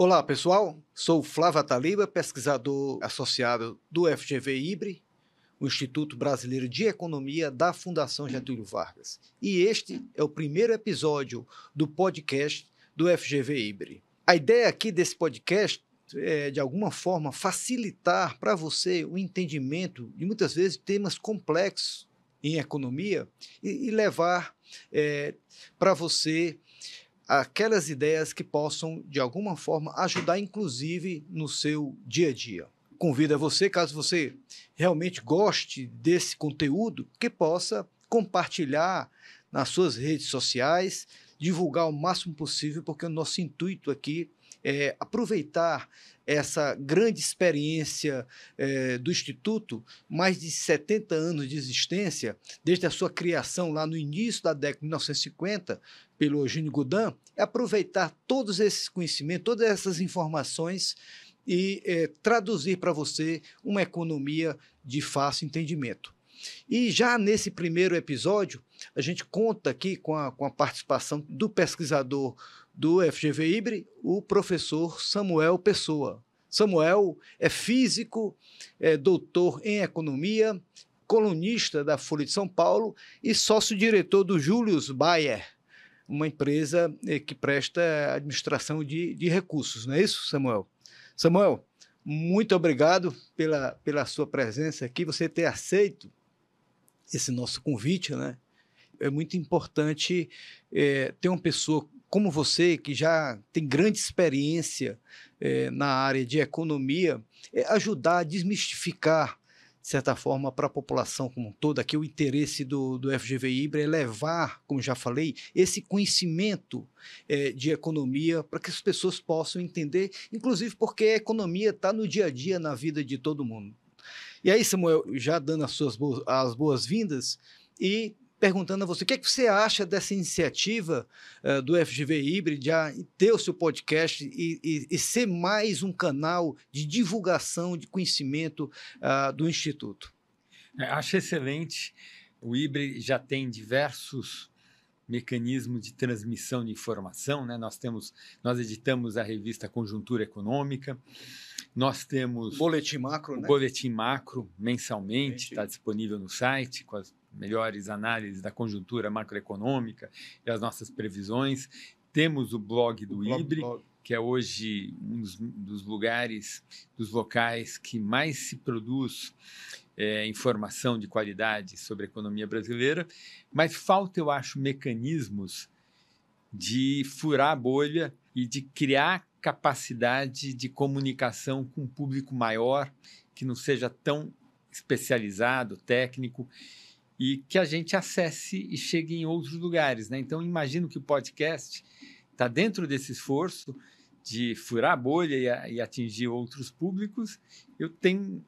Olá, pessoal. Sou Flávio Taliba, pesquisador associado do FGV IBRE, o Instituto Brasileiro de Economia da Fundação Getúlio Vargas. E este é o primeiro episódio do podcast do FGV IBRE. A ideia aqui desse podcast é, de alguma forma, facilitar para você o entendimento de muitas vezes temas complexos em economia e, e levar é, para você aquelas ideias que possam, de alguma forma, ajudar, inclusive, no seu dia a dia. Convido a você, caso você realmente goste desse conteúdo, que possa compartilhar nas suas redes sociais, divulgar o máximo possível, porque o nosso intuito aqui é aproveitar essa grande experiência é, do Instituto, mais de 70 anos de existência, desde a sua criação lá no início da década de 1950, pelo Eugênio Goudin, é aproveitar todos esses conhecimentos, todas essas informações e é, traduzir para você uma economia de fácil entendimento. E já nesse primeiro episódio, a gente conta aqui com a, com a participação do pesquisador do FGV Ibre, o professor Samuel Pessoa. Samuel é físico, é doutor em economia, colunista da Folha de São Paulo e sócio-diretor do Julius Bayer, uma empresa é, que presta administração de, de recursos, não é isso, Samuel? Samuel, muito obrigado pela, pela sua presença aqui, você ter aceito esse nosso convite, né? É muito importante é, ter uma pessoa como você, que já tem grande experiência é, na área de economia, é ajudar a desmistificar, de certa forma, para a população como um todo, aqui o interesse do, do FGV Ibra é levar, como já falei, esse conhecimento é, de economia para que as pessoas possam entender, inclusive porque a economia está no dia a dia, na vida de todo mundo. E aí, Samuel, já dando as suas boas, as boas-vindas e perguntando a você o que, é que você acha dessa iniciativa uh, do FGV Híbrido de ah, ter o seu podcast e, e, e, ser mais um canal de divulgação de conhecimento uh, do Instituto. É, acho excelente. O Híbrido já tem diversos mecanismos de transmissão de informação, né? Nós temos, nós editamos a revista Conjuntura Econômica, nós temos boletim macro, o né? boletim macro mensalmente, está disponível no site com as melhores análises da conjuntura macroeconômica e as nossas previsões. Temos o blog do IBRE, que é hoje um dos, lugares, dos locais que mais se produz é, informação de qualidade sobre a economia brasileira, mas falta, eu acho, mecanismos de furar a bolha e de criar capacidade de comunicação com um público maior, que não seja tão especializado, técnico, e que a gente acesse e chegue em outros lugares. Né? Então, imagino que o podcast está dentro desse esforço de furar a bolha e, a, e atingir outros públicos. Eu tenho,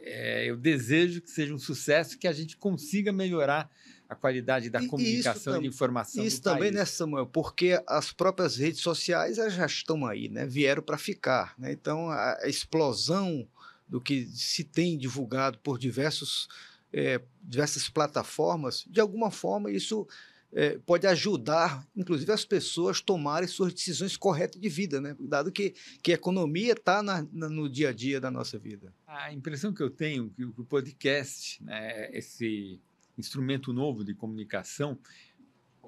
é, eu desejo que seja um sucesso, que a gente consiga melhorar a qualidade da e, comunicação e, de informação. Isso também, país. né, Samuel? Porque as próprias redes sociais já estão aí, né? Vieram para ficar. Né? Então, a explosão do que se tem divulgado por diversos é, diversas plataformas, de alguma forma isso é, pode ajudar, inclusive, as pessoas a tomarem suas decisões corretas de vida, né? dado que, que a economia está no dia a dia da nossa vida. A impressão que eu tenho é que o podcast, né, esse instrumento novo de comunicação,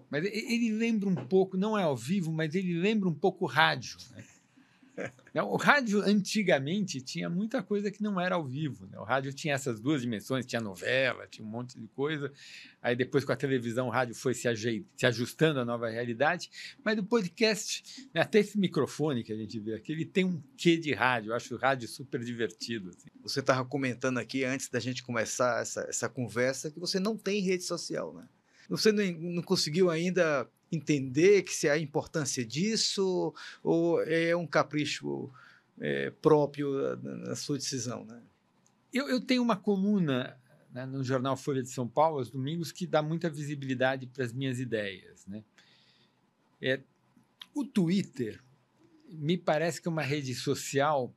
mas ele lembra um pouco, não é ao vivo, mas ele lembra um pouco rádio. Né? Não, o rádio antigamente tinha muita coisa que não era ao vivo. Né? O rádio tinha essas duas dimensões, tinha novela, tinha um monte de coisa. Aí depois com a televisão o rádio foi se, se ajustando à nova realidade. Mas o podcast, né, até esse microfone que a gente vê aqui, ele tem um quê de rádio. Eu acho o rádio super divertido. Assim. Você estava comentando aqui antes da gente começar essa, essa conversa que você não tem rede social, né? Você não, não conseguiu ainda entender que se há importância disso ou é um capricho é, próprio da eh, sua decisão? Né? Eu, eu, tenho uma coluna né, no jornal Folha de São Paulo aos domingos que dá muita visibilidade para as minhas ideias. Né? É, o Twitter me parece que é uma rede social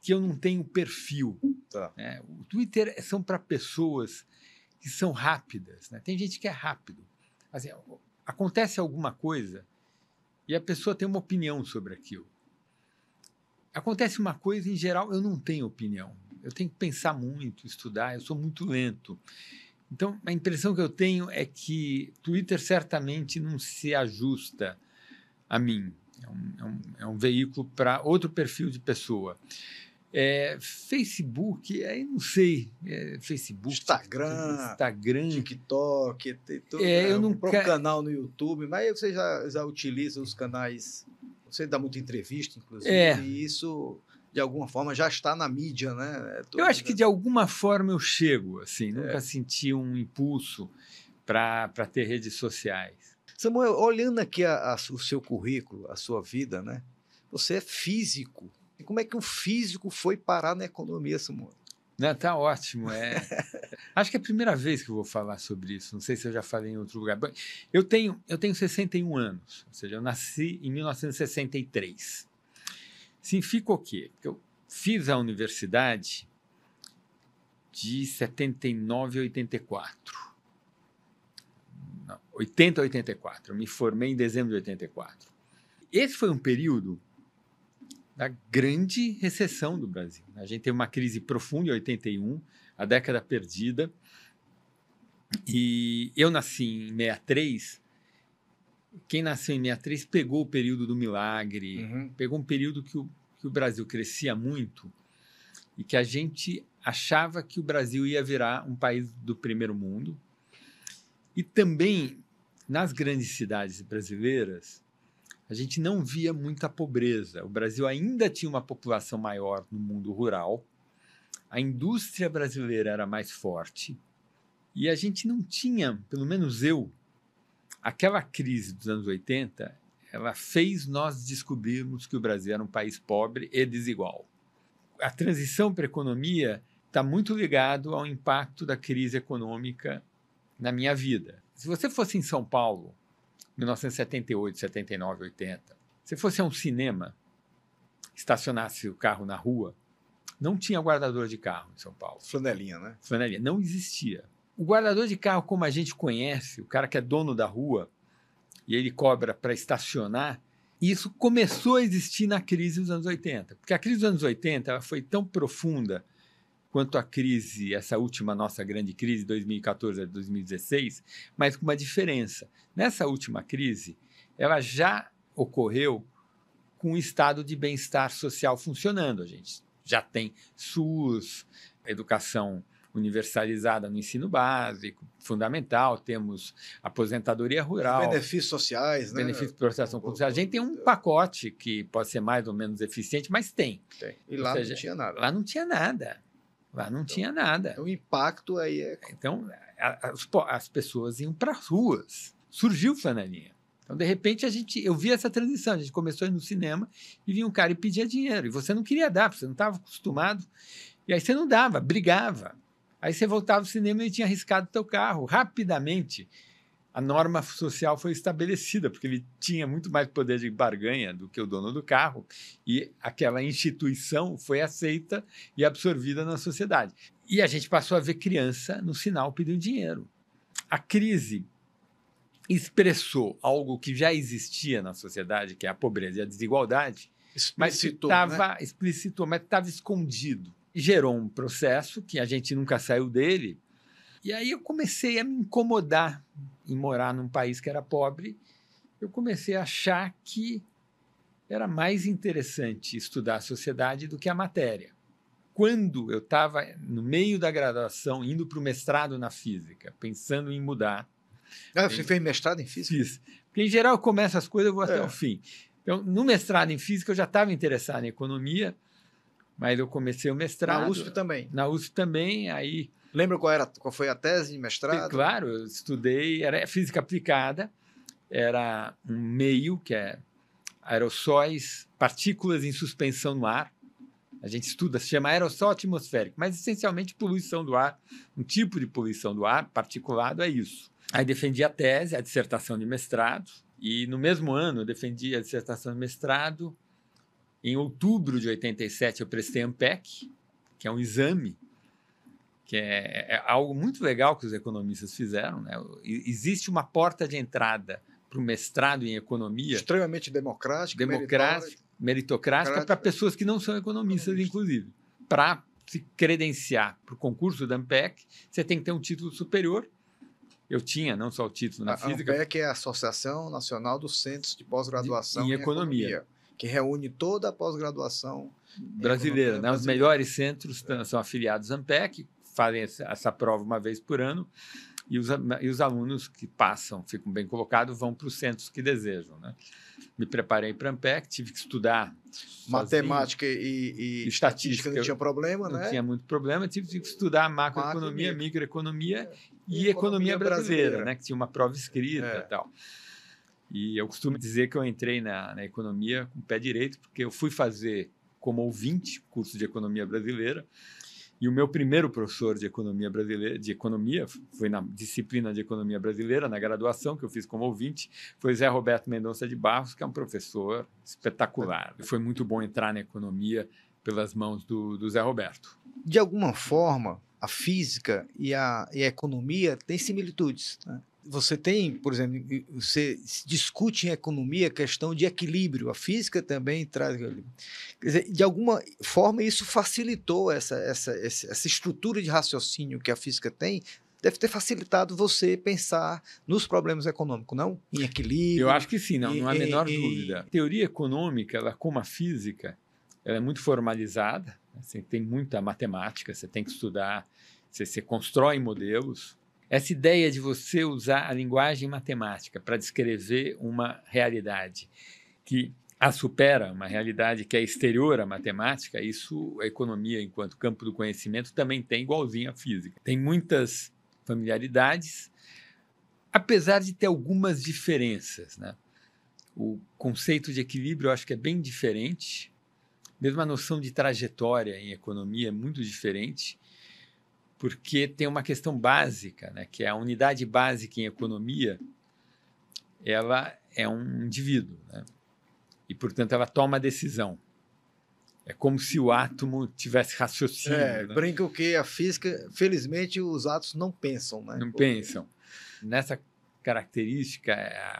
que eu não tenho perfil. Tá. Né? O Twitter são para pessoas que são rápidas. Né? Tem gente que é rápido. Assim, acontece alguma coisa e a pessoa tem uma opinião sobre aquilo. Acontece uma coisa, em geral, eu não tenho opinião. Eu tenho que pensar muito, estudar, eu sou muito lento. Então, a impressão que eu tenho é que Twitter certamente não se ajusta a mim. É um, é um, é um veículo para outro perfil de pessoa. É, Facebook, aí é, não sei. É, Facebook, Instagram, Instagram, TikTok, é, né? eu não o canal no YouTube, mas você já, já utiliza os canais. Você dá muita entrevista, inclusive, é. e isso de alguma forma já está na mídia, né? É eu acho que né? de alguma forma eu chego, assim, é. nunca senti um impulso para ter redes sociais. Samuel, olhando aqui a, a, o seu currículo, a sua vida, né? Você é físico, e como é que o físico foi parar na economia, Samuel? Não, tá ótimo. É... Acho que é a primeira vez que eu vou falar sobre isso. Não sei se eu já falei em outro lugar. Eu tenho, eu tenho 61 anos, ou seja, eu nasci em 1963. Significa o quê? Que eu fiz a universidade de 79 a 84. Não, 80 a 84. Eu me formei em dezembro de 84. Esse foi um período da grande recessão do Brasil. Né? A gente teve uma crise profunda em 81, a década perdida. E eu nasci em 63. Quem nasceu em 63 pegou o período do milagre, uhum. pegou um período que o, que o Brasil crescia muito e que a gente achava que o Brasil ia virar um país do primeiro mundo. E também nas grandes cidades brasileiras, a gente não via muita pobreza. O Brasil ainda tinha uma população maior no mundo rural, a indústria brasileira era mais forte e a gente não tinha, pelo menos eu, aquela crise dos anos 80, ela fez nós descobrirmos que o Brasil era um país pobre e desigual. A transição para a economia está muito ligado ao impacto da crise econômica na minha vida. Se você fosse em São Paulo 1978, 79, 80. Se fosse a um cinema, estacionasse o carro na rua, não tinha guardador de carro em São Paulo. Flanelinha, né? Flanelinha. Não existia. O guardador de carro, como a gente conhece, o cara que é dono da rua e ele cobra para estacionar, isso começou a existir na crise dos anos 80. Porque a crise dos anos 80 foi tão profunda quanto à crise, essa última nossa grande crise, 2014 a 2016, mas com uma diferença. Nessa última crise, ela já ocorreu com um estado de bem-estar social funcionando. A gente já tem SUS, educação universalizada no ensino básico, fundamental, temos aposentadoria rural. benefícios sociais, né? Benefícios de proteção social. A gente tem um pacote que pode ser mais ou menos eficiente, mas tem. tem. E lá seja, não tinha nada. Lá não tinha nada. Lá não então, tinha nada. Então, o impacto aí é. Então, as pessoas iam para as ruas. Surgiu o flanelinha. Então, de repente, a gente, eu vi essa transição. A gente começou a ir no cinema e vinha um cara e pedia dinheiro. E você não queria dar, porque você não estava acostumado. E aí você não dava, brigava. Aí você voltava ao cinema e tinha arriscado teu carro. Rapidamente, a norma social foi estabelecida, porque ele tinha muito mais poder de barganha do que o dono do carro, e aquela instituição foi aceita e absorvida na sociedade. E a gente passou a ver criança no sinal pedindo dinheiro. A crise expressou algo que já existia na sociedade, que é a pobreza e a desigualdade, explicitou, mas estava né? explicitou, mas estava escondido. Gerou um processo que a gente nunca saiu dele. E aí eu comecei a me incomodar em morar num país que era pobre, eu comecei a achar que era mais interessante estudar a sociedade do que a matéria. Quando eu estava no meio da graduação, indo para o mestrado na física, pensando em mudar. Ah, você em... fez mestrado em física? Fiz. Porque, em geral, eu começo as coisas e vou até é. o fim. Então, no mestrado em física, eu já estava interessado em economia, mas eu comecei o mestrado. Na USP também? Na USP também. Aí Lembra qual, era, qual foi a tese de mestrado? Claro, eu estudei, era física aplicada, era um meio, que é aerossóis, partículas em suspensão no ar. A gente estuda, se chama aerossol atmosférico, mas essencialmente poluição do ar, um tipo de poluição do ar, particulado é isso. Aí defendi a tese, a dissertação de mestrado, e no mesmo ano eu defendi a dissertação de mestrado. Em outubro de 87 eu prestei AMPEC, que é um exame que é, é, é, algo muito legal que os economistas fizeram. Né? Existe uma porta de entrada para o mestrado em economia. Extremamente democrática, meritocrática para pessoas que não são economistas, economista. inclusive. Para se credenciar para o concurso da AMPEC, você tem que ter um título superior. Eu tinha, não só o título na a física. A AMPEC é a Associação Nacional dos Centros de Pós-Graduação em, em, economia. economia, que reúne toda a pós-graduação brasileira. Né? Os melhores centros é. são afiliados à AMPEC, fazem essa prova uma vez por ano e os, e os alunos que passam, ficam bem colocados, vão para os centros que desejam. Né? Me preparei para a AMPEC, tive que estudar. Matemática sozinho, e, e, estatística não tinha problema, não né? Não tinha muito problema, tive que estudar macroeconomia, Macro, microeconomia é. e, economia, economia brasileira, brasileira, né? que tinha uma prova escrita é. e tal. E eu costumo dizer que eu entrei na, na economia com o pé direito, porque eu fui fazer como ouvinte curso de economia brasileira e o meu primeiro professor de economia brasileira, de economia, foi na disciplina de economia brasileira, na graduação que eu fiz como ouvinte, foi Zé Roberto Mendonça de Barros, que é um professor espetacular. É. Foi muito bom entrar na economia pelas mãos do, do Zé Roberto. De alguma forma, a física e a, e a economia têm similitudes. Né? você tem, por exemplo, você discute em economia a questão de equilíbrio, a física também traz. Dizer, de alguma forma, isso facilitou essa, essa, essa estrutura de raciocínio que a física tem, deve ter facilitado você pensar nos problemas econômicos, não? Em equilíbrio. Eu acho que sim, não, não há a menor e, dúvida. A teoria econômica, ela, como a física, ela é muito formalizada, assim, tem muita matemática, você tem que estudar, você constrói modelos essa ideia de você usar a linguagem matemática para descrever uma realidade que a supera, uma realidade que é exterior à matemática, isso a economia, enquanto campo do conhecimento, também tem igualzinho à física. Tem muitas familiaridades, apesar de ter algumas diferenças. Né? O conceito de equilíbrio eu acho que é bem diferente, mesmo a noção de trajetória em economia é muito diferente porque tem uma questão básica, né, que é a unidade básica em economia, ela é um indivíduo, né? e portanto ela toma a decisão. É como se o átomo tivesse raciocínio. É, né? brinca que a física, felizmente, os átomos não pensam, né? Não pensam. Nessa característica,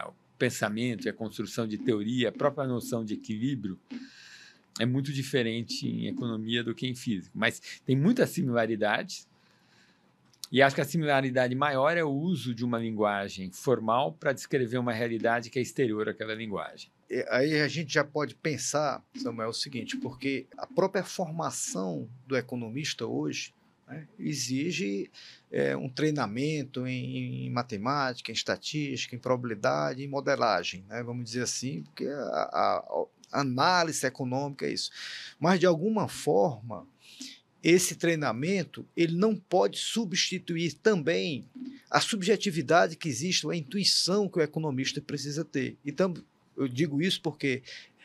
o pensamento, a construção de teoria, a própria noção de equilíbrio é muito diferente em economia do que em física. Mas tem muitas similaridades, e acho que a similaridade maior é o uso de uma linguagem formal para descrever uma realidade que é exterior àquela linguagem. Aí a gente já pode pensar, Samuel, o seguinte, porque a própria formação do economista hoje né, exige é, um treinamento em, em, matemática, em estatística, em probabilidade, em modelagem, né, vamos dizer assim, porque a, a, a análise econômica é isso. Mas, de alguma forma, esse treinamento ele não pode substituir também a subjetividade que existe, a intuição que o economista precisa ter. Então, eu digo isso porque,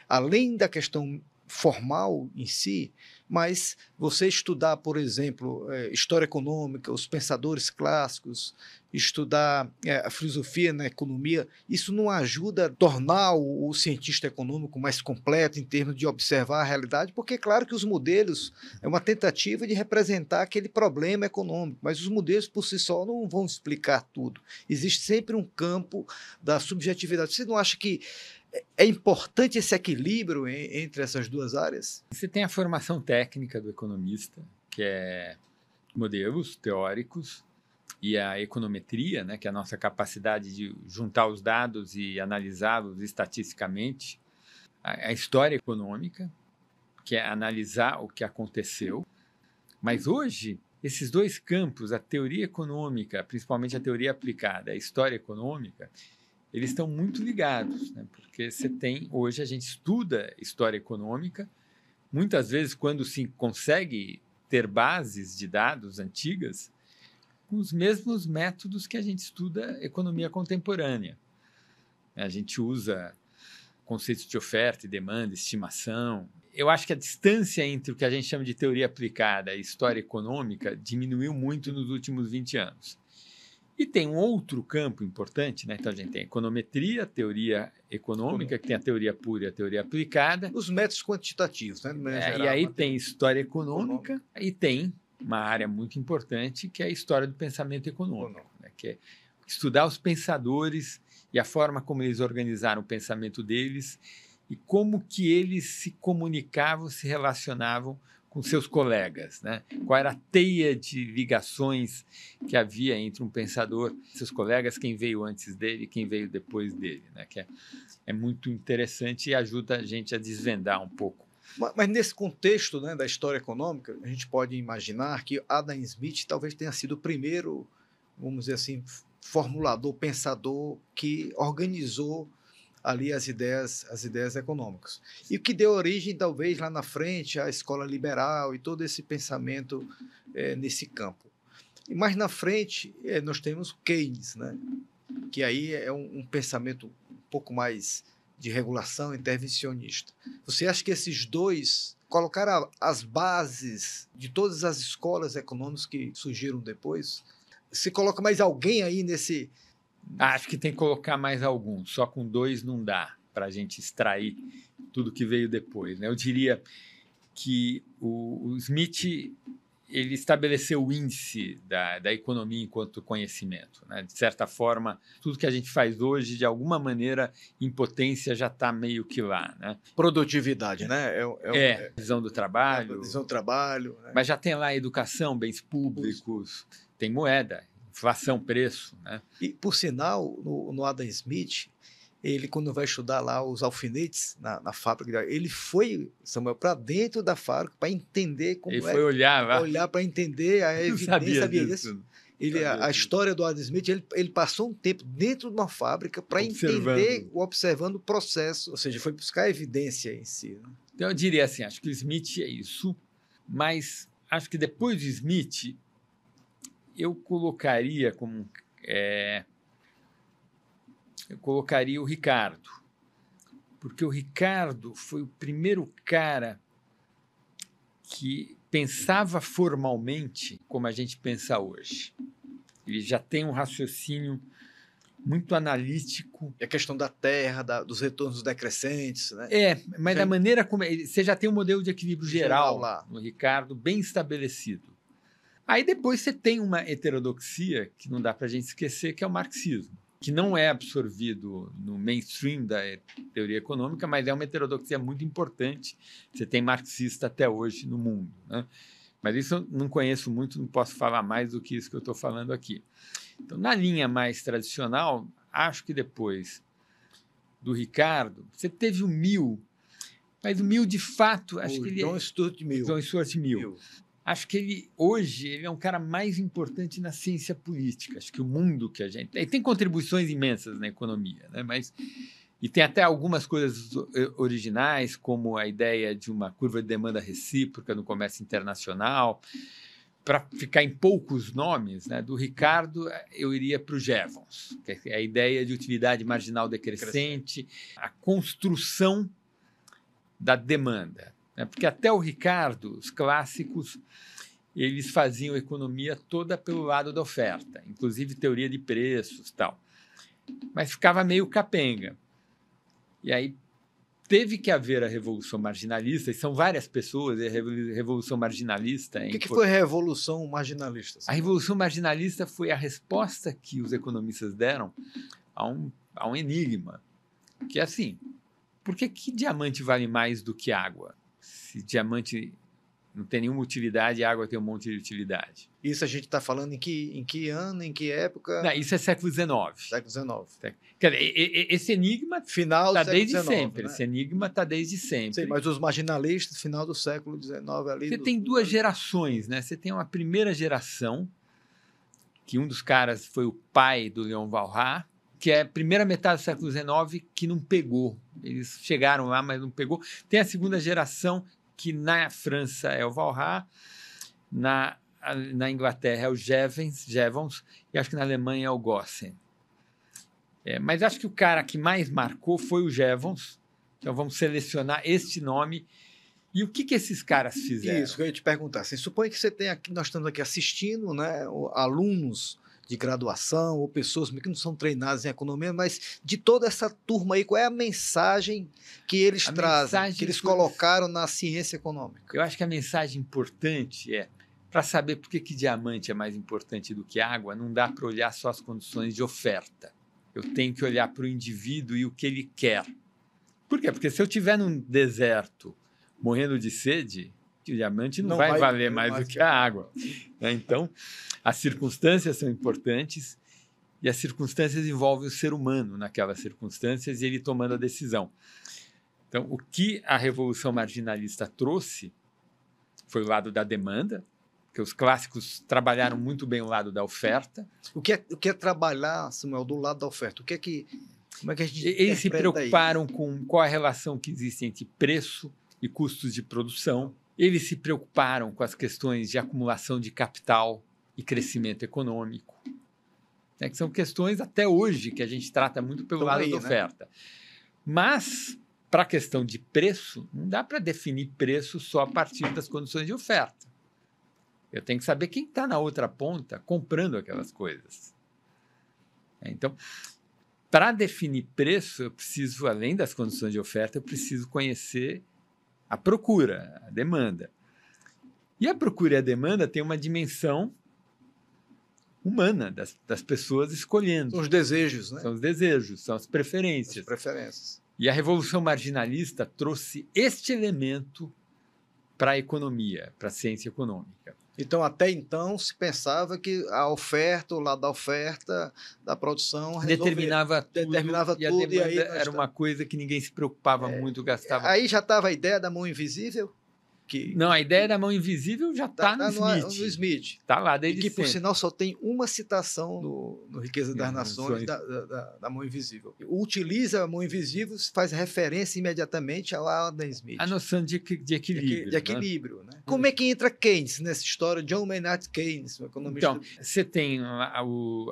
além da questão formal em si, mas você estudar, por exemplo, é, história econômica, os pensadores clássicos, estudar é, a filosofia na né, economia, isso não ajuda a tornar o cientista econômico mais completo em termos de observar a realidade, porque é claro que os modelos é uma tentativa de representar aquele problema econômico, mas os modelos por si só não vão explicar tudo. Existe sempre um campo da subjetividade. Você não acha que é importante esse equilíbrio entre essas duas áreas? Você tem a formação técnica do economista, que é modelos teóricos, e a econometria, né, que é a nossa capacidade de juntar os dados e analisá-los estatisticamente. A, a, história econômica, que é analisar o que aconteceu. Mas hoje, esses dois campos, a teoria econômica, principalmente a teoria aplicada, a história econômica, eles estão muito ligados, né? porque você tem, hoje a gente estuda história econômica, muitas vezes quando se consegue ter bases de dados antigas, com os mesmos métodos que a gente estuda economia contemporânea. A gente usa conceitos de oferta e demanda, estimação. Eu acho que a distância entre o que a gente chama de teoria aplicada e história econômica diminuiu muito nos últimos 20 anos. E tem um outro campo importante, né? Então a gente tem a econometria, a teoria econômica, que tem a teoria pura e a teoria aplicada. Os métodos quantitativos, né? É, geral, e aí né? tem história econômica, econômica e tem uma área muito importante que é a história do pensamento econômico, né? que é estudar os pensadores e a forma como eles organizaram o pensamento deles e como que eles se comunicavam, se relacionavam com seus colegas, né? Qual era a teia de ligações que havia entre um pensador, seus colegas, quem veio antes dele, quem veio depois dele, né? Que é, é muito interessante e ajuda a gente a desvendar um pouco. Mas, mas nesse contexto né, da história econômica, a gente pode imaginar que Adam Smith talvez tenha sido o primeiro, vamos dizer assim, formulador, pensador que organizou ali as ideias, as ideias econômicas. E o que deu origem, talvez, lá na frente, à escola liberal e todo esse pensamento é, nesse campo. E mais na frente, é, nós temos Keynes, né? que aí é um, um, pensamento um pouco mais de regulação intervencionista. Você acha que esses dois colocaram as bases de todas as escolas econômicas que surgiram depois? Se coloca mais alguém aí nesse Acho que tem que colocar mais algum, só com dois não dá para a gente extrair tudo que veio depois. Né? Eu diria que o, o Smith ele estabeleceu o índice da, da economia enquanto conhecimento. Né? De certa forma, tudo que a gente faz hoje, de alguma maneira, em potência já está meio que lá. Né? Produtividade, né? É, é, é, é visão do trabalho. É, visão do trabalho. Né? Mas já tem lá educação, bens públicos, tem moeda, inflação, preço. Né? E, por sinal, no, no Adam Smith, ele quando vai estudar lá os alfinetes na, na fábrica, ele foi, Samuel, para dentro da fábrica para entender como ele é. Ele foi olhar lá. Né? Olhar para entender a evidência, sabia, sabia disso. Isso. Ele, a, história do Adam Smith, ele, ele, passou um tempo dentro de uma fábrica para entender, observando o processo, ou seja, foi buscar a evidência em si. Né? Então, eu diria assim, acho que o Smith é isso, mas acho que depois de Smith, eu colocaria como é, eu colocaria o Ricardo, porque o Ricardo foi o primeiro cara que pensava formalmente como a gente pensa hoje. Ele já tem um raciocínio muito analítico. E é a questão da terra, da, dos retornos decrescentes, né? É, mas Sim. da maneira como. Você já tem um modelo de equilíbrio geral, geral lá. no Ricardo, bem estabelecido. Aí depois você tem uma heterodoxia que não dá para a gente esquecer, que é o marxismo, que não é absorvido no mainstream da teoria econômica, mas é uma heterodoxia muito importante. Você tem marxista até hoje no mundo. Né? Mas isso eu não conheço muito, não posso falar mais do que isso que eu estou falando aqui. Então, na linha mais tradicional, acho que depois do Ricardo, você teve o Mill, mas o Mill, de fato, acho o que ele. John é Stuart Mill. John Stuart Mill. Mill acho que ele hoje ele é um cara mais importante na ciência política. Acho que o mundo que a gente ele tem contribuições imensas na economia, né? Mas e tem até algumas coisas eh, originais, como a ideia de uma curva de demanda recíproca no comércio internacional. Para ficar em poucos nomes, né? do Ricardo, eu iria para o Jevons, que é a ideia de utilidade marginal decrescente, a construção da demanda. Né? Porque até o Ricardo, os clássicos, eles faziam economia toda pelo lado da oferta, inclusive teoria de preços tal. Mas ficava meio capenga. E aí teve que haver a revolução marginalista, e são várias pessoas, a revolução marginalista. O que, que foi a revolução marginalista? A revolução marginalista foi a resposta que os economistas deram a um, a um enigma, que é assim: por que, que diamante vale mais do que água? se diamante não tem nenhuma utilidade, a água tem um monte de utilidade. Isso a gente está falando em que, em que ano, em que época? Não, isso é século XIX. Século XIX. Quer dizer, esse enigma final está desde XIX, sempre. Né? Esse enigma está desde sempre. Sim, mas os marginalistas, final do século XIX ali. Você do... tem duas gerações, né? Você tem uma primeira geração, que um dos caras foi o pai do Leon Valrat, que é a primeira metade do século XIX, que não pegou. Eles chegaram lá, mas não pegou. Tem a segunda geração, que na França é o Valhalla, na, na Inglaterra é o Jevons, Jevons, e acho que na Alemanha é o Gossen. É, mas acho que o cara que mais marcou foi o Jevons. Então vamos selecionar este nome. E o que, que esses caras fizeram? Isso, que eu ia te perguntar. Assim, suponha que você tem aqui, nós estamos aqui assistindo, né, alunos de graduação ou pessoas que não são treinadas em economia, mas de toda essa turma aí, qual é a mensagem que eles a trazem, que eles colocaram na ciência econômica? Eu acho que a mensagem importante é para saber por que, que diamante é mais importante do que água, não dá para olhar só as condições de oferta. Eu tenho que olhar para o indivíduo e o que ele quer. Por quê? Porque se eu estiver num deserto morrendo de sede, que o diamante não, não vai, vai, valer mais, mais do que a água. Né? Então, as circunstâncias são importantes e as circunstâncias envolvem o ser humano naquelas circunstâncias e ele tomando a decisão. Então, o que a revolução marginalista trouxe foi o lado da demanda, que os clássicos trabalharam muito bem o lado da oferta. O que é, o que é trabalhar, Samuel, do lado da oferta? O que é que como é que a gente Eles se preocuparam com qual a relação que existe entre preço e custos de produção eles se preocuparam com as questões de acumulação de capital e crescimento econômico, né, que são questões até hoje que a gente trata muito pelo lado da né? oferta. Né? Mas, para a questão de preço, não dá para definir preço só a partir das condições de oferta. Eu tenho que saber quem está na outra ponta comprando aquelas coisas. É, então, para definir preço, eu preciso, além das condições de oferta, eu preciso conhecer a procura, a demanda. E a procura e a demanda tem uma dimensão humana das, das pessoas escolhendo. São os desejos, né? São os desejos, são as preferências. As preferências. E a revolução marginalista trouxe este elemento para a economia, para a ciência econômica. Então, até então, se pensava que a oferta, o lado da oferta, da produção... Determinava tudo. Determinava tudo. E, tudo, e aí era uma coisa que ninguém se preocupava é, muito, gastava... Aí já estava a ideia da mão invisível, que, não, a ideia da mão invisível já está tá, tá no, no, Smith. Está lá desde e que, sempre. por sinal, só tem uma citação no, no Riqueza das Nações da, da, da, mão invisível. Utiliza a mão invisível, faz referência imediatamente a Adam Smith. A noção de, de equilíbrio. De, de né? equilíbrio. Né? né? Como é que entra Keynes nessa história? John Maynard Keynes, o economista. Então, você tem a,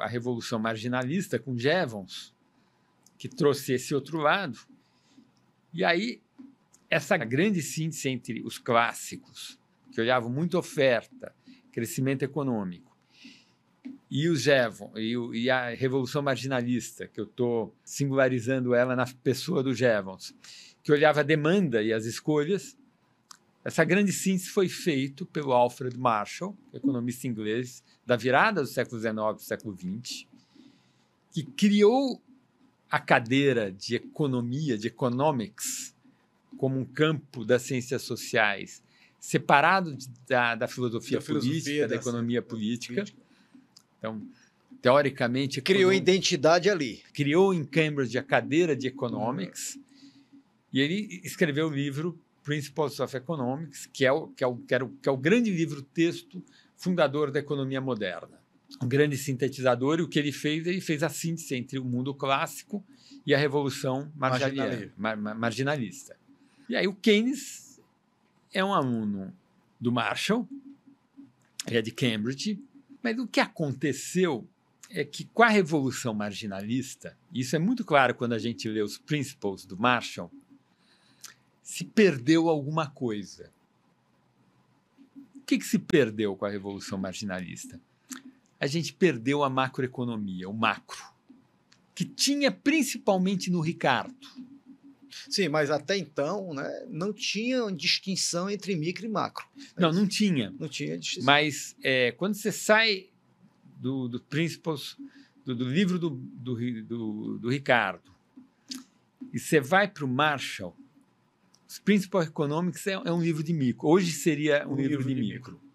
a Revolução Marginalista com Jevons, que trouxe esse outro lado. E aí essa grande síntese entre os clássicos, que olhavam muito oferta, crescimento econômico, e o Jevon, e, o, e a Revolução Marginalista, que eu estou singularizando ela na pessoa do Jevons, que olhava a demanda e as escolhas, essa grande síntese foi feita pelo Alfred Marshall, economista inglês da virada do século XIX para o século XX, que criou a cadeira de economia, de economics, como um campo das ciências sociais separado de, da, da, filosofia da política, da, economia política. Então, teoricamente... É Criou identidade ali. Criou em Cambridge a cadeira de Economics uhum. e ele escreveu o livro Principles of Economics, que é o, que é o, que é o, que é o grande livro-texto fundador da economia moderna. Um grande sintetizador, e o que ele fez? Ele fez a síntese entre o mundo clássico e a revolução marginalista. E aí o Keynes é um aluno do Marshall, ele é de Cambridge, mas o que aconteceu é que com a revolução marginalista, isso é muito claro quando a gente lê os Principles do Marshall, se perdeu alguma coisa. O que, que se perdeu com a revolução marginalista? A gente perdeu a macroeconomia, o macro, que tinha principalmente no Ricardo Sim, mas até então né, não tinha distinção entre micro e macro. Né? Não, não tinha. Não tinha distinção. Mas é, quando você sai do, do Principles, do, do livro do, do, do, do Ricardo, e você vai para o Marshall, os Principles Economics é, é, um livro de micro. Hoje seria um, um livro, livro, de, de micro. micro.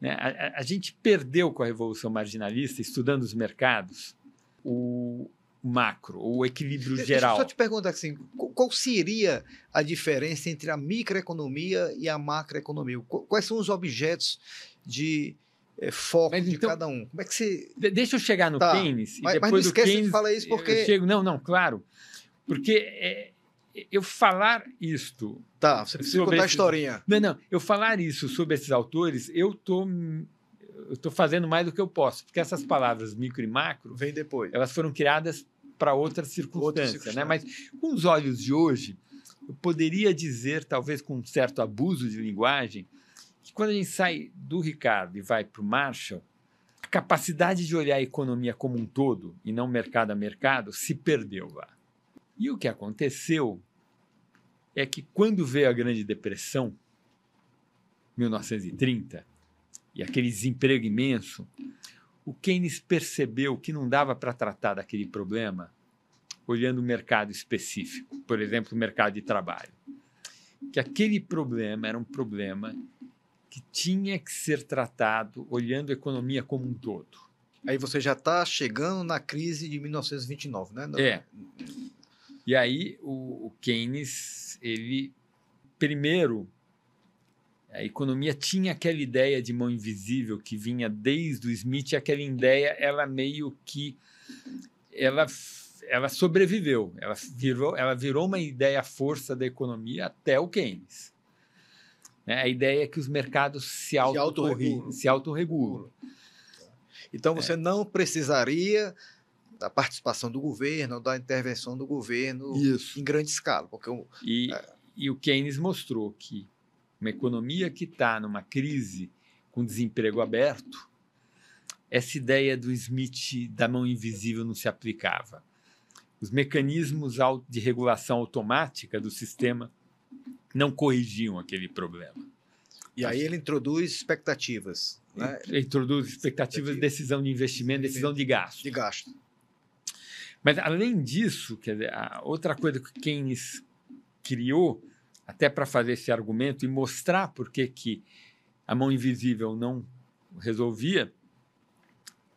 Né? A, a, a, gente perdeu com a Revolução Marginalista, estudando os mercados, o, macro, ou equilíbrio geral. Deixa eu só te perguntar assim, qual seria a diferença entre a microeconomia e a macroeconomia? Quais são os objetos de é, foco mas, de então, cada um? Como é que você... Deixa eu chegar no tá, Keynes. E mas, depois mas não esquece Keynes, de falar isso porque... chego, não, não, claro. Porque é, eu falar isto... Tá, você precisa contar a historinha. não, não, eu falar isso sobre esses autores, eu estou eu estou fazendo mais do que eu posso, porque essas palavras micro e macro vem depois. Elas foram criadas para outra circunstância, né? circunstância, né? Mas com os olhos de hoje, eu poderia dizer, talvez com um certo abuso de linguagem, que quando a gente sai do Ricardo e vai para o Marshall, a capacidade de olhar a economia como um todo e não mercado a mercado se perdeu lá. E o que aconteceu é que quando veio a Grande Depressão, 1930, e aquele desemprego imenso, o Keynes percebeu que não dava para tratar daquele problema olhando o mercado específico, por exemplo, o mercado de trabalho. Que aquele problema era um problema que tinha que ser tratado olhando a economia como um todo. Aí você já está chegando na crise de 1929, né? É. E aí o, o Keynes, ele primeiro a economia tinha aquela ideia de mão invisível que vinha desde o Smith, e aquela ideia, ela meio que ela ela sobreviveu, ela virou, ela virou uma ideia força da economia até o Keynes. Né? A ideia é que os mercados se autorregulam. Se autorregulam. Então é. você é. não precisaria da participação do governo, da intervenção do governo Isso. em grande escala. Porque o, e, é... e o Keynes mostrou que uma economia que está numa crise com desemprego aberto, essa ideia do Smith da mão invisível não se aplicava. Os mecanismos de regulação automática do sistema não corrigiam aquele problema. E aí ele introduz expectativas. Né? Ele introduz expectativas, de decisão de investimento, decisão de gasto. De gasto. Mas, além disso, quer dizer, outra coisa que Keynes criou até para fazer esse argumento e mostrar por que, que a mão invisível não resolvia,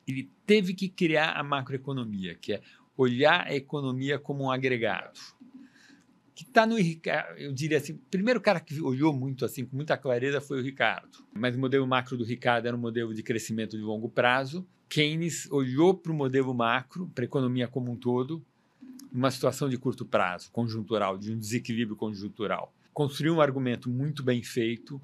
ele teve que criar a macroeconomia, que é olhar a economia como um agregado. Que está no eu diria assim, o primeiro cara que olhou muito assim, com muita clareza, foi o Ricardo. Mas o modelo macro do Ricardo era um modelo de crescimento de longo prazo. Keynes olhou para o modelo macro, para a economia como um todo, numa situação de curto prazo, conjuntural, de um desequilíbrio conjuntural construiu um argumento muito bem feito,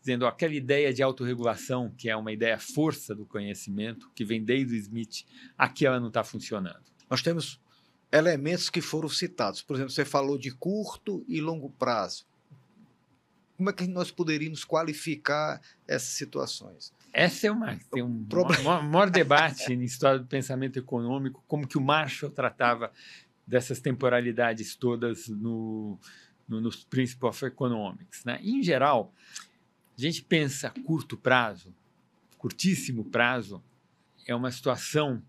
dizendo aquela ideia de autorregulação, que é uma ideia força do conhecimento, que vem desde o Smith, aqui ela não está funcionando. Nós temos elementos que foram citados. Por exemplo, você falou de curto e longo prazo. Como é que nós poderíamos qualificar essas situações? Essa é uma, tem um Problema. maior debate na história do pensamento econômico, como que o Marshall tratava dessas temporalidades todas no, no, nos Principles of Economics. Né? Em geral, a gente pensa curto prazo, curtíssimo prazo, é uma situação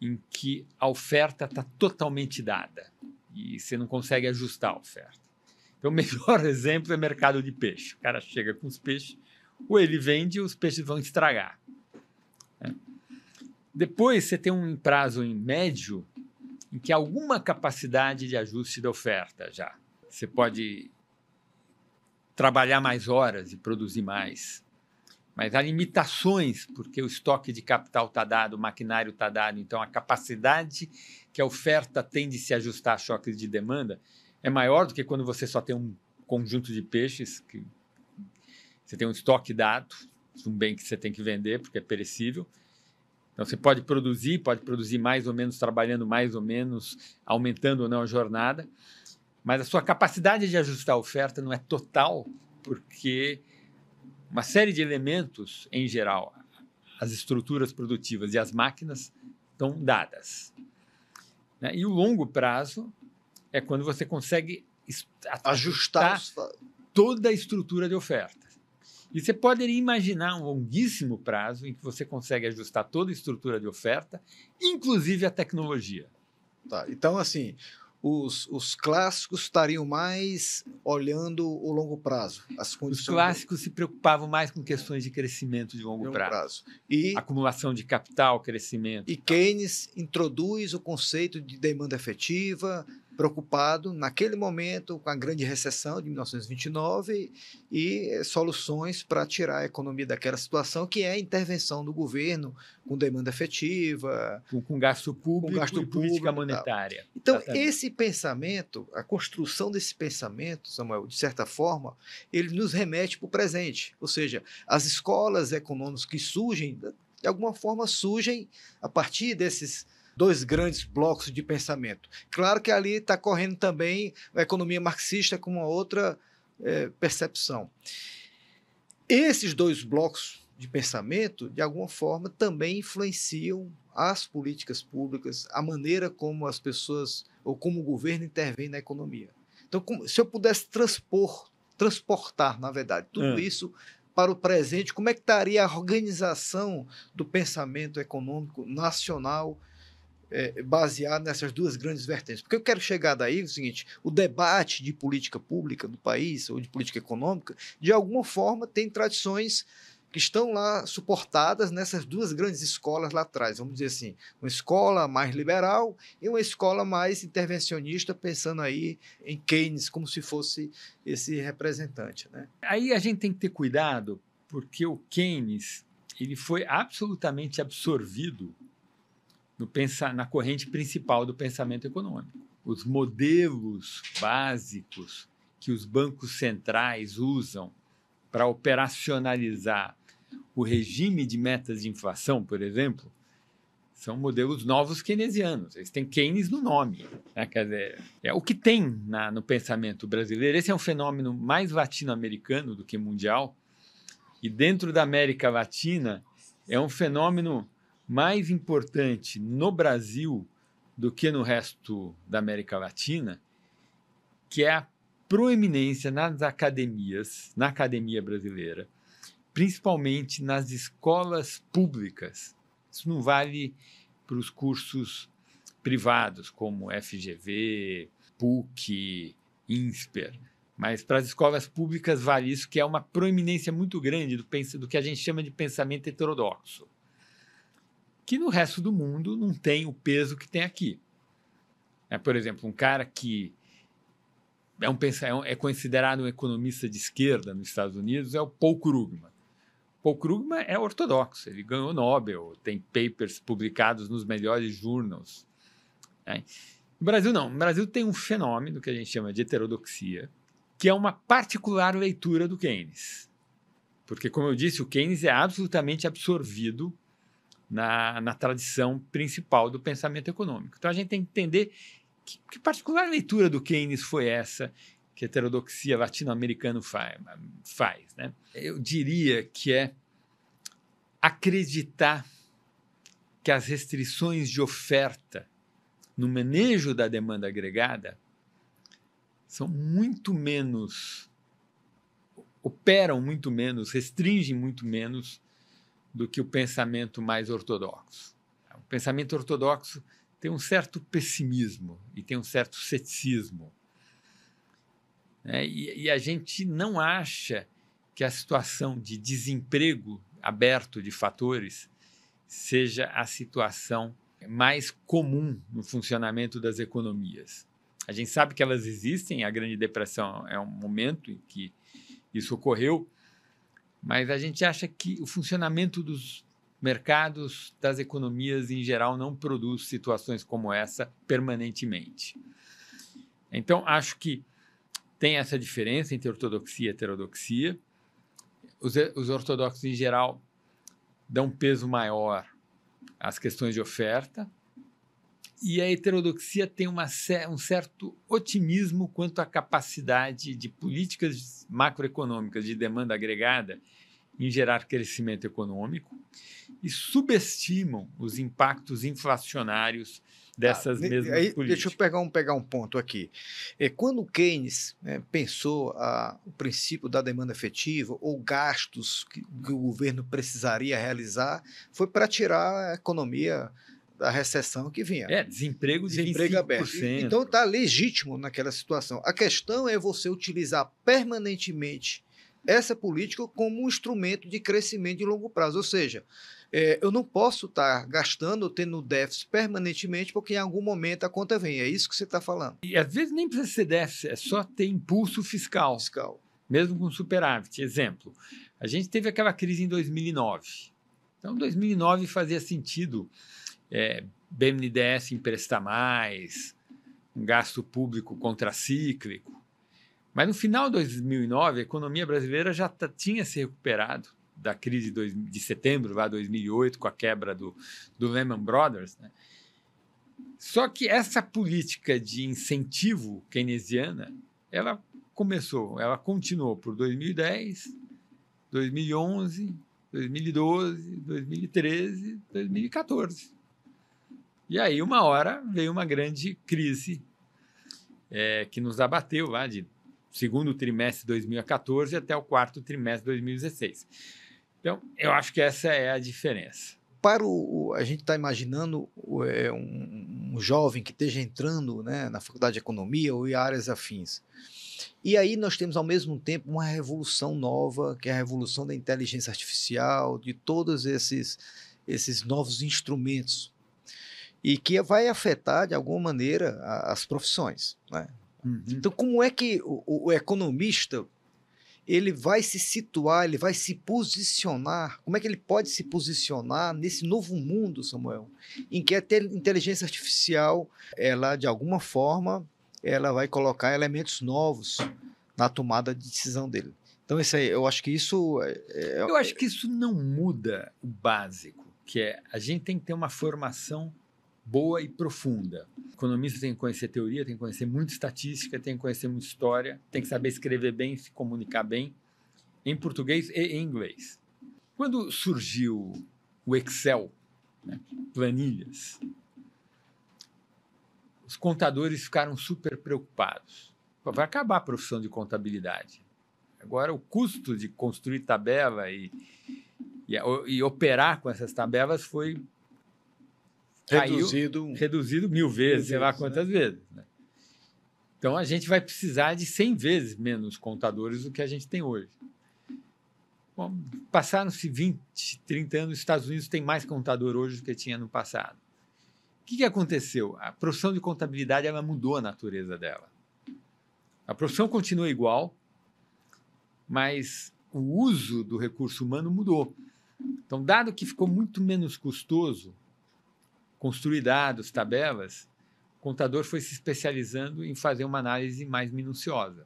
em que a oferta está totalmente dada e você não consegue ajustar a oferta. Então, o melhor exemplo é mercado de peixe. O cara chega com os peixes, ou ele vende, os peixes vão estragar. Né? Depois, você tem um prazo em médio em que alguma capacidade de ajuste da oferta já. Você pode trabalhar mais horas e produzir mais. Mas há limitações, porque o estoque de capital está dado, o maquinário está dado, então a capacidade que a oferta tem de se ajustar a choques de demanda é maior do que quando você só tem um conjunto de peixes, que você tem um estoque dado, um bem que você tem que vender, porque é perecível, então você pode produzir, pode produzir mais ou menos, trabalhando mais ou menos, aumentando ou não a jornada, mas a sua capacidade de ajustar a oferta não é total, porque uma série de elementos, em geral, as estruturas produtivas e as máquinas estão dadas. Né? E o longo prazo é quando você consegue ajustar toda a estrutura de oferta. E você poderia imaginar um longuíssimo prazo em que você consegue ajustar toda a estrutura de oferta, inclusive a tecnologia. Tá, então, assim, os, os clássicos estariam mais olhando o longo prazo. As condições os clássicos se preocupavam mais com questões de crescimento de longo, longo prazo. prazo. E acumulação de capital, crescimento. E Keynes introduz o conceito de demanda efetiva, preocupado naquele momento com a grande recessão de 1929 e eh, soluções para tirar a economia daquela situação, que é a intervenção do governo com demanda efetiva, com, com gasto público, com gasto e público, política monetária. Então, exatamente. esse pensamento, a construção desse pensamento, Samuel, de certa forma, ele nos remete para o presente, ou seja, as escolas econômicas que surgem de alguma forma surgem a partir desses dois grandes blocos de pensamento. Claro que ali está correndo também a economia marxista com uma outra é, percepção. Esses dois blocos de pensamento, de alguma forma, também influenciam as políticas públicas, a maneira como as pessoas ou como o governo intervém na economia. Então, se eu pudesse transpor, transportar, na verdade, tudo é. isso para o presente, como é que estaria a organização do pensamento econômico nacional é, basear nessas duas grandes vertentes. Porque eu quero chegar daí é o seguinte: o debate de política pública do país ou de política econômica, de alguma forma, tem tradições que estão lá suportadas nessas duas grandes escolas lá atrás. Vamos dizer assim, uma escola mais liberal e uma escola mais intervencionista, pensando aí em Keynes como se fosse esse representante. Né? Aí a gente tem que ter cuidado, porque o Keynes ele foi absolutamente absorvido no pensar, na corrente principal do pensamento econômico. Os modelos básicos que os bancos centrais usam para operacionalizar o regime de metas de inflação, por exemplo, são modelos novos keynesianos. Eles têm Keynes no nome. Né? Dizer, é o que tem na, no pensamento brasileiro. Esse é um fenômeno mais latino-americano do que mundial. E dentro da América Latina, é um fenômeno mais importante no Brasil do que no resto da América Latina, que é a proeminência nas academias, na academia brasileira, principalmente nas escolas públicas. Isso não vale para os cursos privados, como FGV, PUC, INSPER. Mas para as escolas públicas vale isso, que é uma proeminência muito grande do, do que a gente chama de pensamento heterodoxo que no resto do mundo não tem o peso que tem aqui. É, por exemplo, um cara que é, é, um, é considerado um economista de esquerda nos Estados Unidos é o Paul Krugman. Paul Krugman é ortodoxo, ele ganhou Nobel, tem papers publicados nos melhores jornais. Né? No Brasil, não. No Brasil tem um fenômeno que a gente chama de heterodoxia, que é uma particular leitura do Keynes. Porque, como eu disse, o Keynes é absolutamente absorvido na, na tradição principal do pensamento econômico. Então a gente tem que entender que, que particular leitura do Keynes foi essa que a heterodoxia latino-americana faz. Né? Eu diria que é acreditar que as restrições de oferta no manejo da demanda agregada são muito menos, operam muito menos, restringem muito menos do que o pensamento mais ortodoxo. O pensamento ortodoxo tem um certo pessimismo e tem um certo ceticismo. Né? e, e, a gente não acha que a situação de desemprego aberto de fatores seja a situação mais comum no funcionamento das economias. A gente sabe que elas existem, a Grande Depressão é um momento em que isso ocorreu, mas a gente acha que o funcionamento dos mercados, das economias em geral, não produz situações como essa permanentemente. Então, acho que tem essa diferença entre ortodoxia e heterodoxia. Os, os ortodoxos, em geral, dão peso maior às questões de oferta, e a heterodoxia tem uma, um certo otimismo quanto à capacidade de políticas macroeconômicas de demanda agregada em gerar crescimento econômico e subestimam os impactos inflacionários dessas ah, mesmas aí, políticas. Deixa eu pegar um, pegar um ponto aqui. É, quando Keynes né, pensou a, o princípio da demanda efetiva ou gastos que, que o governo precisaria realizar, foi para tirar a economia da recessão que vinha. É, desemprego desemprego 25%. aberto. Então está legítimo naquela situação. A questão é você utilizar permanentemente essa política como um instrumento de crescimento de longo prazo. Ou seja, é, eu não posso estar tá gastando, tendo déficit permanentemente, porque em algum momento a conta vem. É isso que você está falando. E às vezes nem precisa ser déficit, é só ter impulso fiscal. Fiscal. Mesmo com superávit. Exemplo, a gente teve aquela crise em 2009. Então, 2009 fazia sentido é, BNDES empresta mais, um gasto público contracíclico. Mas no final de 2009, a economia brasileira já tá, tinha se recuperado da crise de, setembro, de 2008, com a quebra do, do Lehman Brothers. Né? Só que essa política de incentivo keynesiana, ela começou, ela continuou por 2010, 2011, 2012, 2013, 2014. E aí, uma hora, veio uma grande crise é, que nos abateu lá de segundo trimestre de 2014 até o quarto trimestre de 2016. Então, eu acho que essa é a diferença. Para o, a gente está imaginando é, um, um, jovem que esteja entrando né, na faculdade de economia ou em áreas afins. E aí nós temos ao mesmo tempo uma revolução nova, que é a revolução da inteligência artificial, de todos esses, esses novos instrumentos e que vai afetar de alguma maneira as profissões. Né? Uhum. Então, como é que o, o, economista ele vai se situar, ele vai se posicionar? Como é que ele pode se posicionar nesse novo mundo, Samuel, em que a inteligência artificial, ela de alguma forma, ela vai colocar elementos novos na tomada de decisão dele? Então, isso aí, eu acho que isso. É... é, é eu acho que isso não muda o básico, que é a gente tem que ter uma formação boa e profunda. Economista tem que conhecer teoria, tem que conhecer muito estatística, tem que conhecer muito história, tem que saber escrever bem, se comunicar bem, em português e em inglês. Quando surgiu o Excel, né, planilhas, os contadores ficaram super preocupados. Vai acabar a profissão de contabilidade. Agora, o custo de construir tabela e, e, e operar com essas tabelas foi Reduzido. Caiu, reduzido mil vezes, sei lá né? quantas né? vezes. Né? Então a gente vai precisar de 100 vezes menos contadores do que a gente tem hoje. Passaram-se 20, 30 anos, os Estados Unidos têm mais contador hoje do que tinha no passado. O que, que aconteceu? A profissão de contabilidade ela mudou a natureza dela. A profissão continua igual, mas o uso do recurso humano mudou. Então, dado que ficou muito menos custoso construir dados, tabelas, o contador foi se especializando em fazer uma análise mais minuciosa.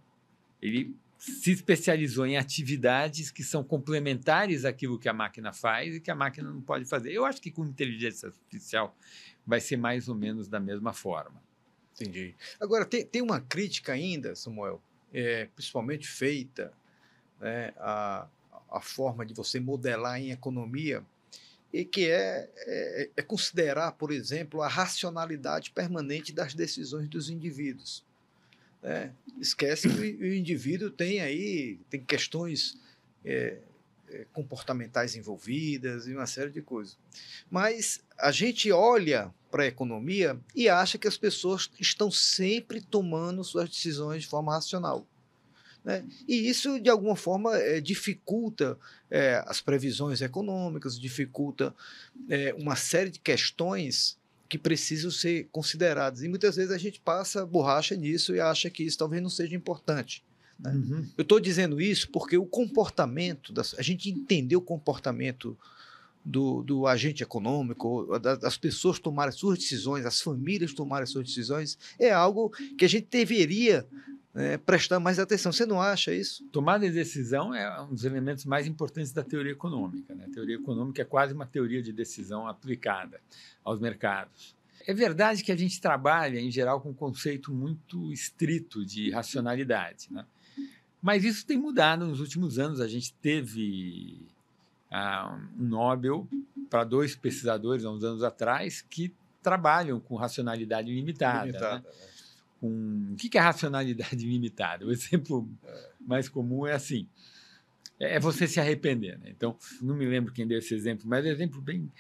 Ele se especializou em atividades que são complementares àquilo que a máquina faz e que a máquina não pode fazer. Eu acho que com inteligência artificial vai ser mais ou menos da mesma forma. Entendi. Agora, tem, tem uma crítica ainda, Samuel, é, principalmente feita né, a, a forma de você modelar em economia e que é, é, é, considerar, por exemplo, a racionalidade permanente das decisões dos indivíduos. Né? Esquece que o, indivíduo tem aí tem questões é, é, comportamentais envolvidas e uma série de coisas. Mas a gente olha para a economia e acha que as pessoas estão sempre tomando suas decisões de forma racional. Né? E isso, de alguma forma, é, dificulta é, as previsões econômicas, dificulta é, uma série de questões que precisam ser consideradas. E muitas vezes a gente passa borracha nisso e acha que isso talvez não seja importante. Né? Uhum. Eu estou dizendo isso porque o comportamento, das, a gente entender o comportamento do, do, agente econômico, das pessoas tomarem suas decisões, as famílias tomarem suas decisões, é algo que a gente deveria né, prestar mais atenção. Você não acha isso? Tomada de decisão é um dos elementos mais importantes da teoria econômica. Né? A teoria econômica é quase uma teoria de decisão aplicada aos mercados. É verdade que a gente trabalha, em geral, com um conceito muito estrito de racionalidade. Né? Mas isso tem mudado nos últimos anos. A gente teve ah, um Nobel para dois pesquisadores, há uns anos atrás, que trabalham com racionalidade limitada. Né? limitada né? Né? com. O que é racionalidade limitada? O exemplo mais comum é assim: é, é você se arrepender. Né? Então, não me lembro quem deu esse exemplo, mas é um exemplo bem.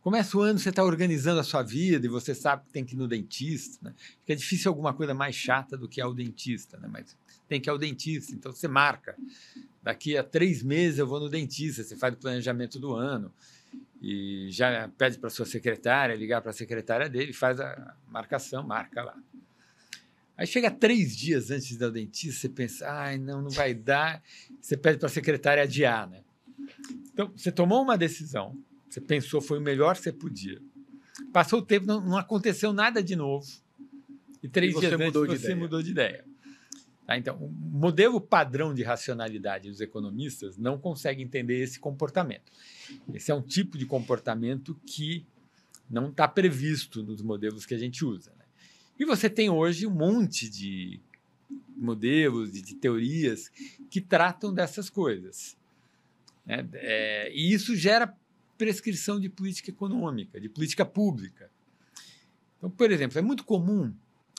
Começa o ano, você está organizando a sua vida e você sabe que tem que ir no dentista. Né? Fica difícil alguma coisa mais chata do que ir ao dentista, né? mas tem que ir ao dentista, então você marca. Daqui a três meses eu vou no dentista, você faz o planejamento do ano e já pede para sua secretária ligar para a secretária dele, faz a marcação, marca lá. Aí chega três dias antes da dentista, você pensa, ai, não, não vai dar. Você pede para a secretária adiar, né? Então, você tomou uma decisão, você pensou, foi o melhor que você podia. Passou o tempo, não, não aconteceu nada de novo. E três e dias antes você ideia. mudou de ideia. Tá, então, o modelo padrão de racionalidade dos economistas não consegue entender esse comportamento. Esse é um tipo de comportamento que não está previsto nos modelos que a gente usa. E você tem hoje um monte de modelos, de, de teorias que tratam dessas coisas. É, é, e isso gera prescrição de política econômica, de política pública. Então, por exemplo, é muito comum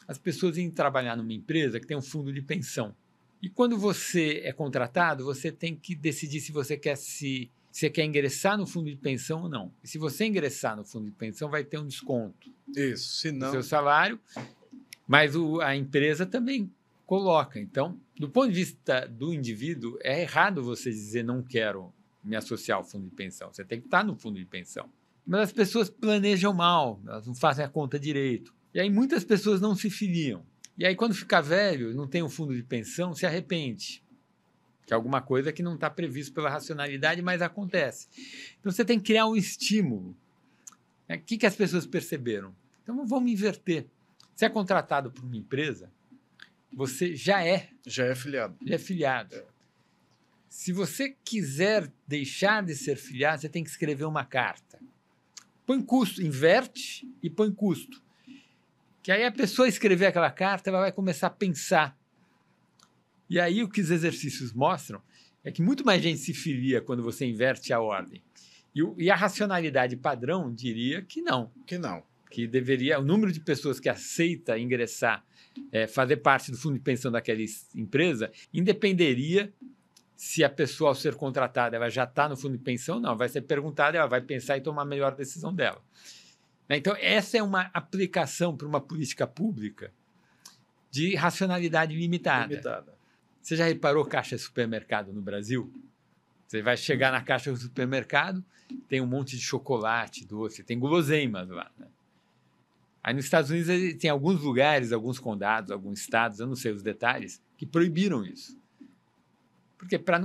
as pessoas irem trabalhar numa empresa que tem um fundo de pensão. E quando você é contratado, você tem que decidir se você quer se você quer ingressar no fundo de pensão ou não. E se você ingressar no fundo de pensão, vai ter um desconto. Isso, se não. Seu salário, mas o, a empresa também coloca. Então, do ponto de vista do indivíduo, é errado você dizer não quero me associar ao fundo de pensão. Você tem que estar no fundo de pensão. Mas as pessoas planejam mal, elas não fazem a conta direito. E aí muitas pessoas não se filiam. E aí, quando ficar velho, não tem um fundo de pensão, se arrepende que é alguma coisa que não está previsto pela racionalidade, mas acontece. Então você tem que criar um estímulo. É, o que, que as pessoas perceberam? Então vamos inverter. Você é contratado por uma empresa, você já é. Já é filiado. Já é filiado. Se você quiser deixar de ser filiado, você tem que escrever uma carta. Põe custo, inverte e põe custo. Que aí a pessoa escrever aquela carta, ela vai começar a pensar e aí o que os exercícios mostram é que muito mais gente se filia quando você inverte a ordem. E, e a racionalidade padrão diria que não. Que não. Que deveria, o número de pessoas que aceita ingressar, é, fazer parte do fundo de pensão daquela empresa, independeria se a pessoa, ao ser contratada, ela já está no fundo de pensão, ou não. Vai ser perguntada, ela vai pensar e tomar a melhor decisão dela. Né, então, essa é uma aplicação para uma política pública de racionalidade limitada. limitada. Você já reparou caixa de supermercado no Brasil? Você vai chegar na caixa do supermercado, tem um monte de chocolate, doce, tem guloseimas lá. Né? Aí nos Estados Unidos tem alguns lugares, alguns condados, alguns estados, eu não sei os detalhes, que proibiram isso. Porque para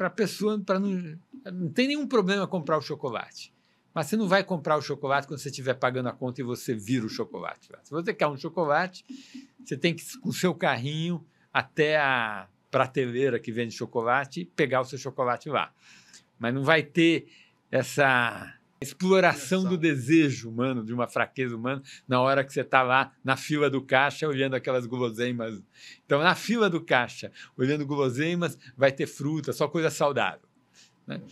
a pessoa para não, não tem nenhum problema comprar o chocolate. Mas você não vai comprar o chocolate quando você estiver pagando a conta e você vira o chocolate. Se você quer um chocolate, você tem que ir com o seu carrinho até a, prateleira que vende chocolate e pegar o seu chocolate lá. Mas não vai ter essa exploração do desejo humano, de uma fraqueza humana, na hora que você está lá na fila do caixa olhando aquelas guloseimas. Então, na fila do caixa, olhando guloseimas, vai ter fruta, só coisa saudável. Né?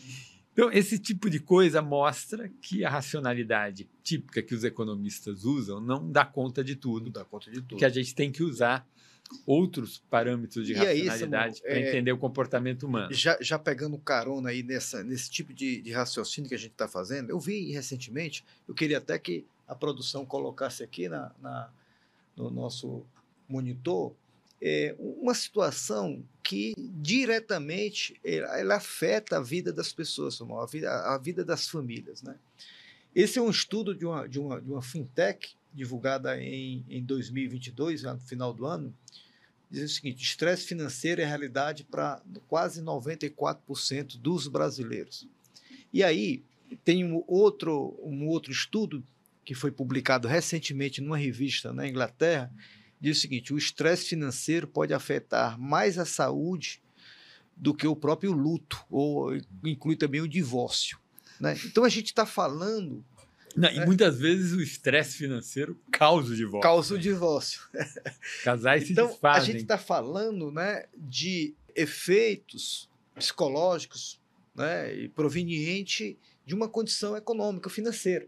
Então, esse tipo de coisa mostra que a racionalidade típica que os economistas usam não dá conta de tudo. Não dá conta de tudo. Que a gente tem que usar outros parâmetros de e racionalidade para é, entender o comportamento humano. Já, já pegando carona aí nessa, nesse tipo de, de raciocínio que a gente está fazendo, eu vi recentemente, eu queria até que a produção colocasse aqui na, na no nosso monitor é, uma situação que diretamente ela, ela, afeta a vida das pessoas, a vida, a vida das famílias. Né? Esse é um estudo de uma, de uma, de uma fintech divulgada em, em 2022, no final do ano, diz o seguinte: estresse financeiro é realidade para quase 94% dos brasileiros. E aí tem um outro, um outro estudo que foi publicado recentemente numa revista na Inglaterra, diz o seguinte: o estresse financeiro pode afetar mais a saúde do que o próprio luto, ou inclui também o divórcio. Né? Então a gente está falando não, e é. muitas vezes o estresse financeiro causa o divórcio. Causa o né? divórcio. Casais então, se desfazem. A gente está falando né, de efeitos psicológicos né, e proveniente de uma condição econômica, financeira.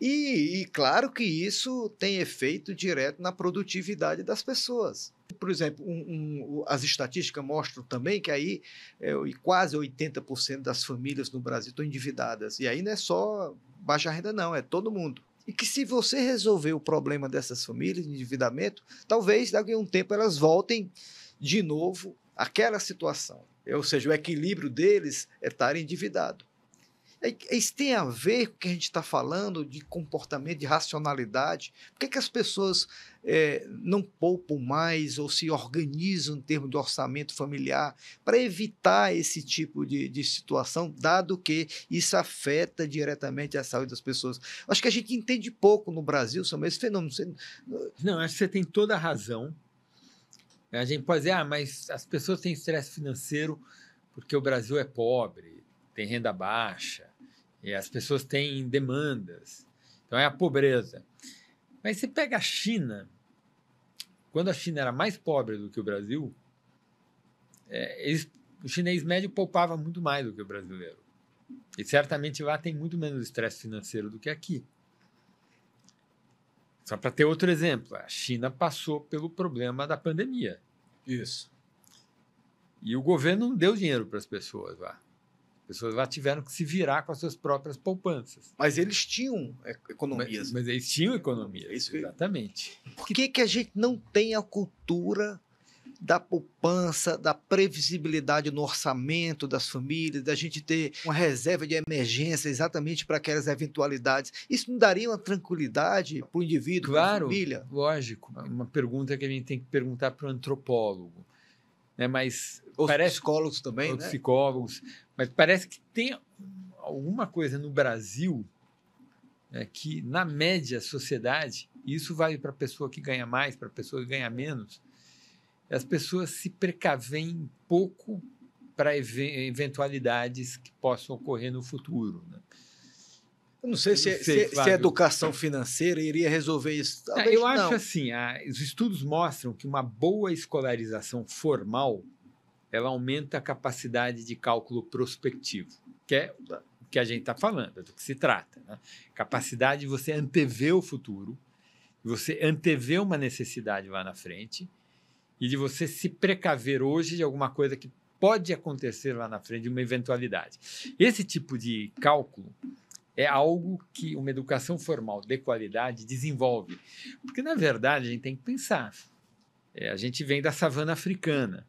E, e claro que isso tem efeito direto na produtividade das pessoas. Por exemplo, um, um, as estatísticas mostram também que aí é, quase 80% das famílias no Brasil estão endividadas. E aí não é só baixa renda não, é todo mundo. E que se você resolver o problema dessas famílias de endividamento, talvez daqui a um tempo elas voltem de novo àquela situação. Ou seja, o equilíbrio deles é estar endividado. É, é, isso tem a ver com o que a gente está falando de comportamento, de racionalidade. Por que, que as pessoas é, não poupam mais ou se organizam em termos de orçamento familiar para evitar esse tipo de, de situação, dado que isso afeta diretamente a saúde das pessoas? Acho que a gente entende pouco no Brasil sobre esse fenômeno. Não, acho que você tem toda a razão. A gente pode dizer, ah, mas as pessoas têm estresse financeiro porque o Brasil é pobre, tem renda baixa. E as pessoas têm demandas. Então é a pobreza. Mas você pega a China. Quando a China era mais pobre do que o Brasil, é, eles, o chinês médio poupava muito mais do que o brasileiro. E certamente lá tem muito menos estresse financeiro do que aqui. Só para ter outro exemplo, a China passou pelo problema da pandemia. Isso. E o governo não deu dinheiro para as pessoas lá pessoas lá tiveram que se virar com as suas próprias poupanças. Mas eles tinham é, economias. Mas, mas eles tinham economias, é Isso exatamente. Por que, que a gente não tem a cultura da poupança, da previsibilidade no orçamento das famílias, da gente ter uma reserva de emergência exatamente para aquelas eventualidades. Isso não daria uma tranquilidade para o indivíduo, claro, para a família? Lógico. É uma pergunta que a gente tem que perguntar para o antropólogo. Né? Mas outros parece, psicólogos também, né? psicólogos. Mas parece que tem alguma coisa no Brasil né, que, na média, a sociedade, e isso vai para a pessoa que ganha mais, para a pessoa que ganha menos, as pessoas se um pouco para eventualidades que possam ocorrer no futuro. Né? Eu não sei, eu não se, é, sei se, é, se, a é educação financeira iria resolver isso. Talvez eu não. acho assim, a, os estudos mostram que uma boa escolarização formal ela aumenta a capacidade de cálculo prospectivo, que é o que a gente está falando, é do que se trata. Né? Capacidade de você antever o futuro, de você antever uma necessidade lá na frente e de você se precaver hoje de alguma coisa que pode acontecer lá na frente, uma eventualidade. Esse tipo de cálculo é algo que uma educação formal de qualidade desenvolve. Porque, na verdade, a gente tem que pensar. É, a gente vem da savana africana.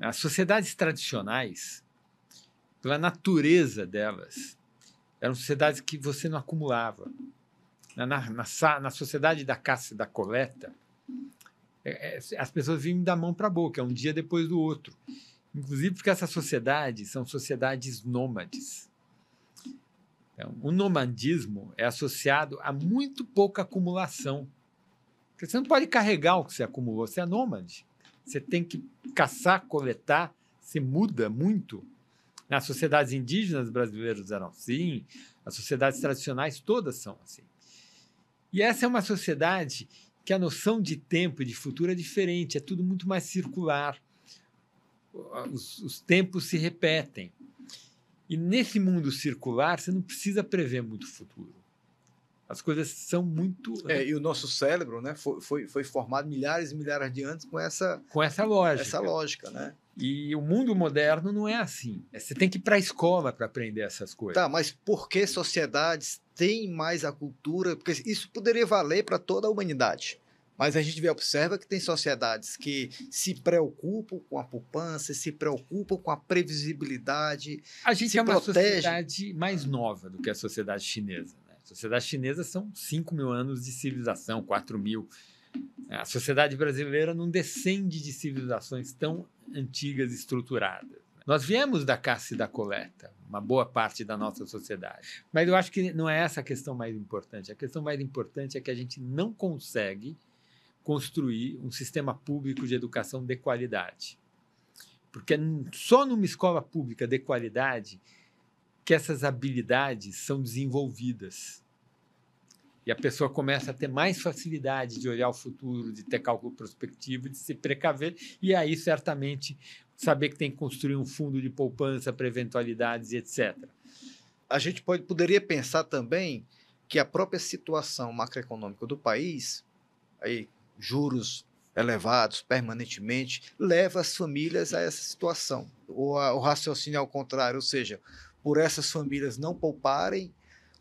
As sociedades tradicionais, pela natureza delas, eram sociedades que você não acumulava. Na, na, na, na sociedade da caça e da coleta, é, é, as pessoas vivem da mão para a boca, um dia depois do outro. Inclusive porque essas sociedades são sociedades nômades. Então, o nomadismo é associado a muito pouca acumulação. você não pode carregar o que você acumulou, você é nômade. Você tem que caçar, coletar, se muda muito. As sociedades indígenas brasileiras eram assim, as sociedades tradicionais todas são assim. E essa é uma sociedade que a noção de tempo e de futuro é diferente, é tudo muito mais circular. Os, os tempos se repetem. E nesse mundo circular, você não precisa prever muito futuro. As coisas são muito. Né? É, e o nosso cérebro né, foi, foi, foi formado milhares e milhares de anos com essa, com essa lógica. Essa lógica, né? E o mundo moderno não é assim. É, você tem que ir para a escola para aprender essas coisas. Tá, mas por que sociedades têm mais a cultura? Porque isso poderia valer para toda a humanidade. Mas a gente vê, observa que tem sociedades que se preocupam com a poupança, se preocupam com a previsibilidade. A gente é uma protege. sociedade mais nova do que a sociedade chinesa sociedade chinesa são 5 mil anos de civilização, 4 mil. A sociedade brasileira não descende de civilizações tão antigas e estruturadas. Né? Nós viemos da caça e da coleta, uma boa parte da nossa sociedade. Mas eu acho que não é essa a questão mais importante. A questão mais importante é que a gente não consegue construir um sistema público de educação de qualidade. Porque só numa escola pública de qualidade que essas habilidades são desenvolvidas. E a pessoa começa a ter mais facilidade de olhar o futuro, de ter cálculo prospectivo, de se precaver, e aí certamente saber que tem que construir um fundo de poupança para eventualidades e etc. A gente pode, poderia pensar também que a própria situação macroeconômica do país, aí, juros elevados permanentemente, leva as famílias a essa situação. Ou o raciocínio ao contrário, ou seja, por essas famílias não pouparem,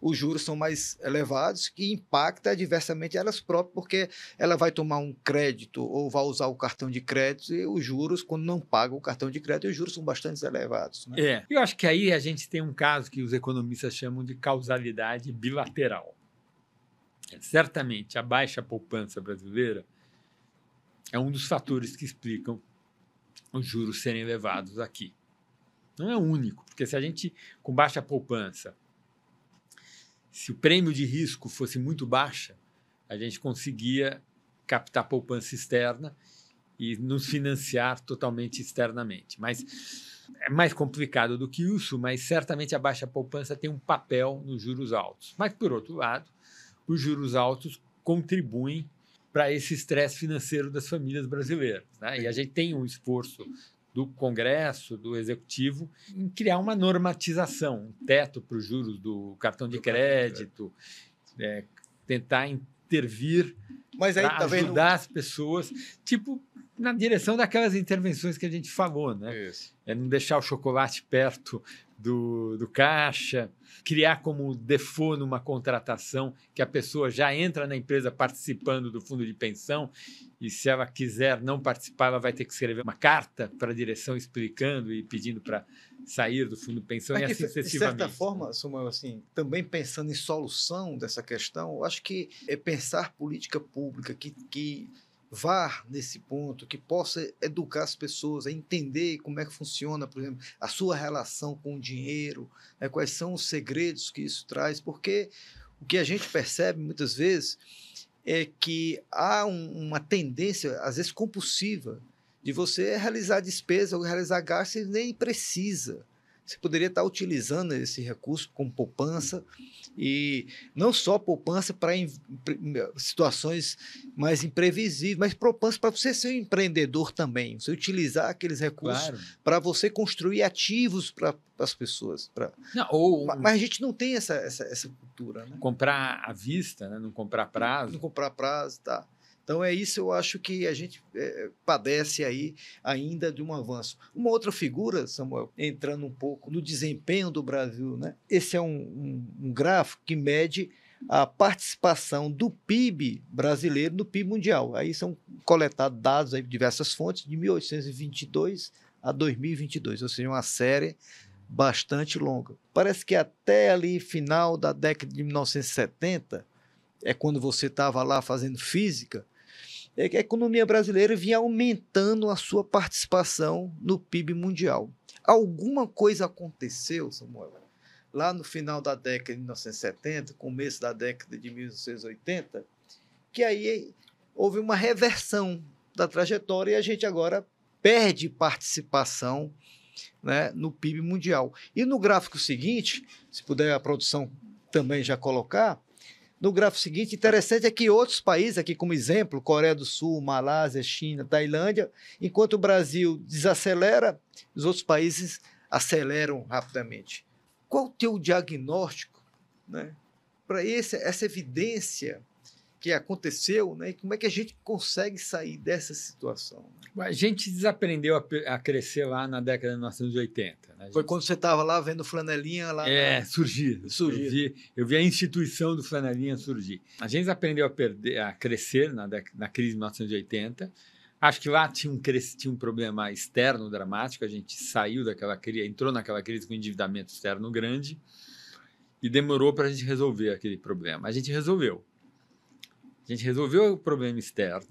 os juros são mais elevados, que impacta diversamente elas próprias, porque ela vai tomar um crédito ou vai usar o cartão de crédito e os juros, quando não paga o cartão de crédito, os juros são bastante elevados. Né? É. Eu acho que aí a gente tem um caso que os economistas chamam de causalidade bilateral. Certamente, a baixa poupança brasileira é um dos fatores que explicam os juros serem elevados aqui. Não é o único, porque se a gente com baixa poupança, se o prêmio de risco fosse muito baixa, a gente conseguia captar poupança externa e nos financiar totalmente externamente. Mas é mais complicado do que isso, mas certamente a baixa poupança tem um papel nos juros altos. Mas, por outro lado, os juros altos contribuem para esse estresse financeiro das famílias brasileiras. Né? E a uhum. gente tem um esforço do Congresso, do Executivo, em criar uma normatização, um teto para os juros do cartão de crédito, é, tentar intervir Mas aí, tá ajudar as pessoas, tipo na direção daquelas intervenções que a gente falou, né? Isso. É não deixar o chocolate perto do, do caixa, criar como default numa contratação que a pessoa já entra na empresa participando do fundo de pensão e se ela quiser não participar, ela vai ter que escrever uma carta para a direção explicando e pedindo para sair do fundo de pensão Mas e assim sucessivamente. De certa forma, Samuel, assim, também pensando em solução dessa questão, eu acho que é pensar política pública que, que vá nesse ponto, que possa educar as pessoas a entender como é que funciona, por exemplo, a sua relação com o dinheiro, né? quais são os segredos que isso traz, porque o que a gente percebe muitas vezes é que há um, uma tendência, às vezes compulsiva, de você realizar despesa ou realizar gastos e nem precisa. Você poderia estar utilizando esse recurso com poupança e não só poupança para situações mais imprevisíveis, mas poupança para você ser um empreendedor também, você utilizar aqueles recursos claro. para você construir ativos para as pessoas. Pra... Não, ou... Mas a gente não tem essa, essa, essa cultura. Né? Comprar à vista, né? não comprar prazo. Não comprar prazo, tá. Então é isso, eu acho que a gente é, é, padece aí ainda de um avanço. Uma outra figura, Samuel, entrando um pouco no desempenho do Brasil, né? Esse é um, um, um gráfico que mede a participação do PIB brasileiro no PIB mundial. Aí são coletados dados aí de diversas fontes de 1822 a 2022, ou seja, uma série bastante longa. Parece que até ali final da década de 1970 é quando você estava lá fazendo física, é que a economia brasileira vinha aumentando a sua participação no PIB mundial. Alguma coisa aconteceu, Samuel, lá no final da década de 1970, começo da década de 1980, que aí houve uma reversão da trajetória e a gente agora perde participação né, no PIB mundial. E no gráfico seguinte, se puder a produção também já colocar, no gráfico seguinte, interessante é que outros países, aqui como exemplo, Coreia do Sul, Malásia, China, Tailândia, enquanto o Brasil desacelera, os outros países aceleram rapidamente. Qual o teu diagnóstico né, para essa evidência que aconteceu, né? E como é que a gente consegue sair dessa situação? Né? A gente desaprendeu a, a, crescer lá na década de 1980. Né? Gente... Foi quando você estava lá vendo flanelinha lá. É, na... surgir, surgir. surgir. Eu vi a instituição do flanelinha surgir. A gente aprendeu a, perder, a crescer na, na crise de 1980. Acho que lá tinha um, tinha um problema externo dramático. A gente saiu daquela crise, entrou naquela crise com endividamento externo grande e demorou para a gente resolver aquele problema. A gente resolveu a gente resolveu o problema externo,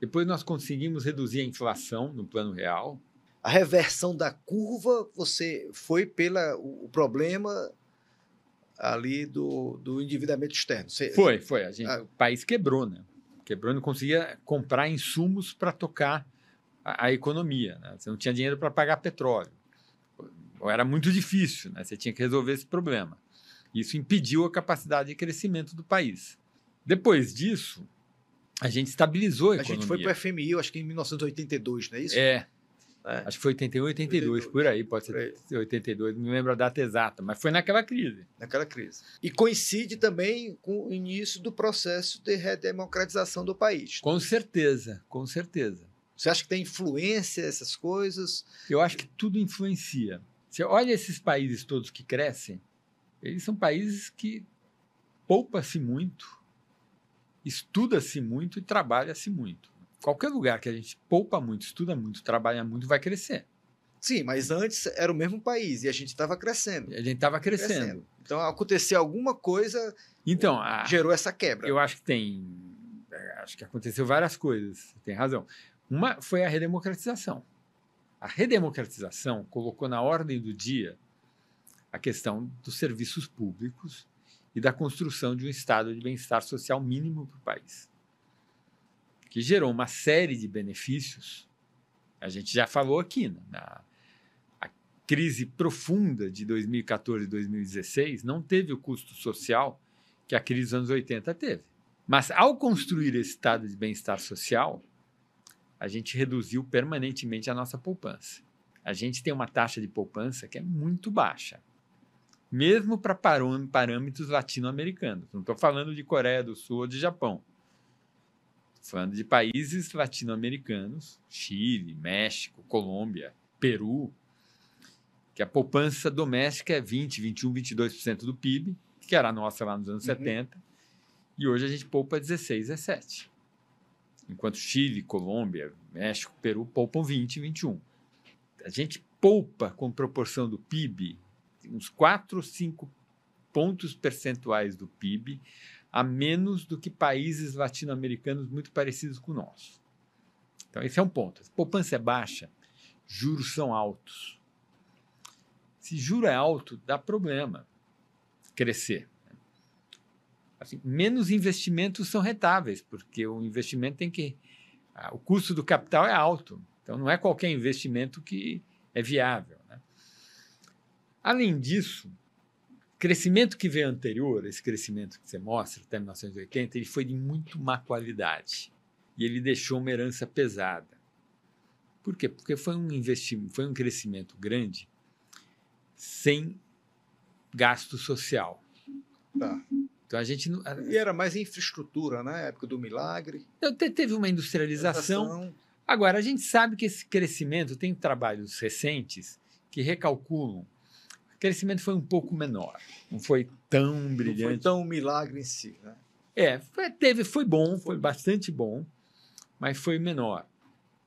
depois nós conseguimos reduzir a inflação no plano real. A reversão da curva, você foi pela o problema ali do, do endividamento externo. Você, foi, foi. A gente, a... Ah. O país quebrou, né? Quebrou, não conseguia comprar insumos para tocar a, a, economia. Né? Você não tinha dinheiro para pagar petróleo. Era muito difícil, né? Você tinha que resolver esse problema. Isso impediu a capacidade de crescimento do país. Depois disso, a gente estabilizou a, a economia. A gente foi para o FMI, eu acho que em 1982, não é isso? É. é. Acho que foi 81, 82, 82. por aí, pode ser é. 82, não lembro a data exata, mas foi naquela crise. Naquela crise. E coincide também com o início do processo de redemocratização do país. Com certeza, com certeza. Você acha que tem influência essas coisas? Eu acho que tudo influencia. Você olha esses países todos que crescem, eles são países que poupa-se muito, estuda-se muito e trabalha-se muito. Qualquer lugar que a gente poupa muito, estuda muito, trabalha muito, vai crescer. Sim, mas antes era o mesmo país e a gente estava crescendo. A gente estava crescendo. crescendo. Então, aconteceu alguma coisa então eh, a, gerou essa quebra. Eu acho que tem... Eh, acho que aconteceu várias coisas, tem razão. Uma foi a redemocratização. A redemocratização colocou na ordem do dia a questão dos serviços públicos e da construção de um estado de bem-estar social mínimo para o país, que gerou uma série de benefícios. A gente já falou aqui, né? na crise profunda de 2014 e 2016 não teve o custo social que a crise dos anos 80 teve. Mas ao construir esse estado de bem-estar social, a gente reduziu permanentemente a nossa poupança. A gente tem uma taxa de poupança que é muito baixa mesmo para parâmetros latino-americanos. Não estou falando de Coreia do Sul ou de Japão. Estou falando de países latino-americanos, Chile, México, Colômbia, Peru, que a poupança doméstica é 20, 21, 22% do PIB, que era a nossa lá nos anos uhum. 70, e hoje a gente poupa 16, 17. Enquanto Chile, Colômbia, México, Peru poupam 20, 21. A gente poupa com proporção do PIB uns 4, 5 pontos percentuais do PIB a menos do que países latino-americanos muito parecidos com o nosso. Então, esse é um ponto. A poupança é baixa, juros são altos. Se juro é alto, dá problema crescer. Né? Assim, menos investimentos são rentáveis, porque o investimento tem que. O custo do capital é alto. Então, não é qualquer investimento que é viável. Né? Além disso, crescimento que veio anterior, esse crescimento que você mostra até 1980, ele foi de muito má qualidade e ele deixou uma herança pesada. Por quê? Porque foi um investimento, foi um crescimento grande sem gasto social. Tá. Então a gente não... e era mais infraestrutura, né? época do milagre. Então, teve uma industrialização. Agora a gente sabe que esse crescimento tem trabalhos recentes que recalculam crescimento foi um pouco menor, não foi tão brilhante. Não foi tão um milagre em si, né? É, foi, teve, foi bom, foi bastante bom, mas foi menor.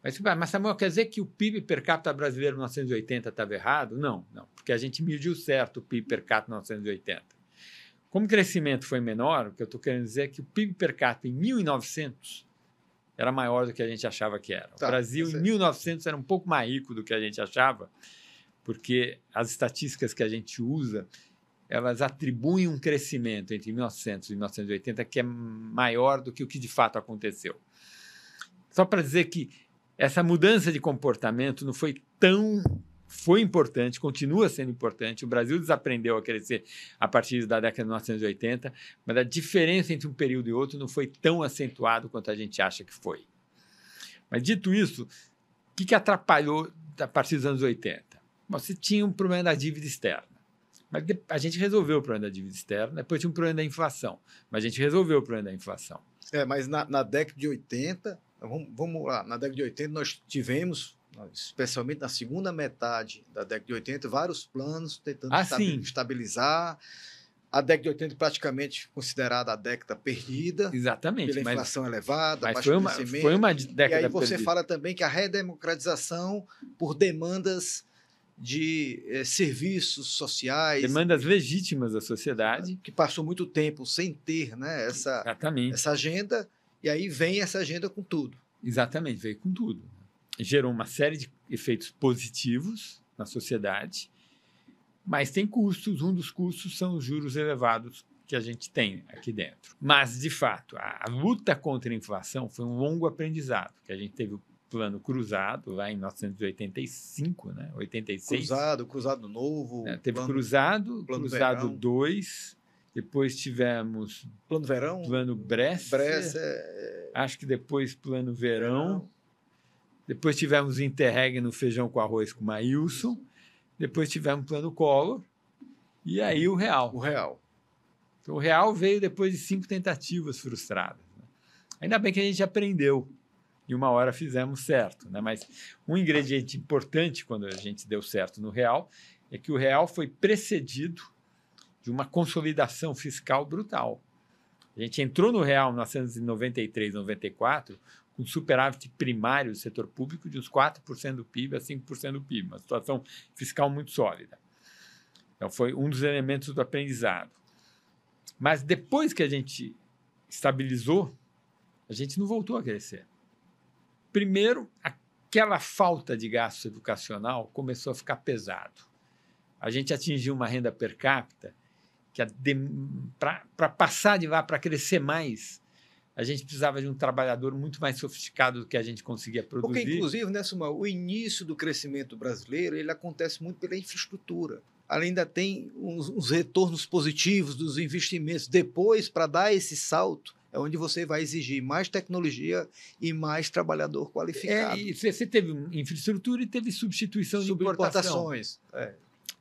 Mas, tipo, ah, mas Samuel, quer dizer que o PIB per capita brasileiro em 1980 estava errado? Não, não, porque a gente mediu certo o PIB per capita em 1980. Como o crescimento foi menor, o que eu estou querendo dizer é que o PIB per capita em 1900 era maior do que a gente achava que era. Tá, o Brasil, em 1900, é era um pouco mais rico do que a gente achava porque as estatísticas que a gente usa elas atribuem um crescimento entre 1900 e 1980 que é maior do que o que de fato aconteceu. Só para dizer que essa mudança de comportamento não foi tão foi importante, continua sendo importante. O Brasil desaprendeu a crescer a partir da década de 1980, mas a diferença entre um período e outro não foi tão acentuado quanto a gente acha que foi. Mas dito isso, o que, que atrapalhou a partir dos anos 80? Você tinha um problema da dívida externa. Mas a gente resolveu o problema da dívida externa, depois tinha um problema da inflação. Mas a gente resolveu o problema da inflação. É, mas na, na década de 80, vamos, vamos lá, na década de 80 nós tivemos especialmente na segunda metade da década de 80, vários planos tentando ah, estabilizar. A década de 80 é praticamente considerada a década perdida. Exatamente. Pela inflação mas, elevada, mas baixo foi uma, crescimento. Foi uma década perdida. E aí você perdida. fala também que a redemocratização por demandas de é, serviços sociais. Demandas legítimas da sociedade. Que passou muito tempo sem ter né, essa, Exatamente. essa agenda, e aí vem essa agenda com tudo. Exatamente, veio com tudo. Gerou uma série de efeitos positivos na sociedade, mas tem custos. Um dos custos são os juros elevados que a gente tem aqui dentro. Mas, de fato, a, a luta contra a inflação foi um longo aprendizado, que a gente teve plano cruzado, lá em 1985, né? 86. Cruzado, cruzado novo. É, teve plano, cruzado, plano cruzado 2. Depois tivemos. Plano verão? Plano Bresse. Bresse é, é. Acho que depois plano verão. verão. Depois tivemos Interreg no feijão com arroz com Maílson. Depois tivemos plano Collor. E aí o Real. O Real. Então, o Real veio depois de cinco tentativas frustradas. Né? Ainda bem que a gente aprendeu e uma hora fizemos certo. Né? Mas um ingrediente importante quando a gente deu certo no real é que o real foi precedido de uma consolidação fiscal brutal. A gente entrou no real em 1993, 94, com superávit primário do setor público de uns 4% do PIB a 5% do PIB, uma situação fiscal muito sólida. Então, foi um dos elementos do aprendizado. Mas depois que a gente estabilizou, a gente não voltou a crescer. Primeiro, aquela falta de gasto educacional começou a ficar pesado. A gente atingiu uma renda per capita que para passar de lá, para crescer mais, a gente precisava de um trabalhador muito mais sofisticado do que a gente conseguia produzir. Porque, inclusive, né, Suma, o início do crescimento brasileiro ele acontece muito pela infraestrutura. Ela ainda tem uns, uns retornos positivos dos investimentos. Depois, para dar esse salto, é onde você vai exigir mais tecnologia e mais trabalhador é, qualificado. É, e você teve infraestrutura e teve substituição de importações. É.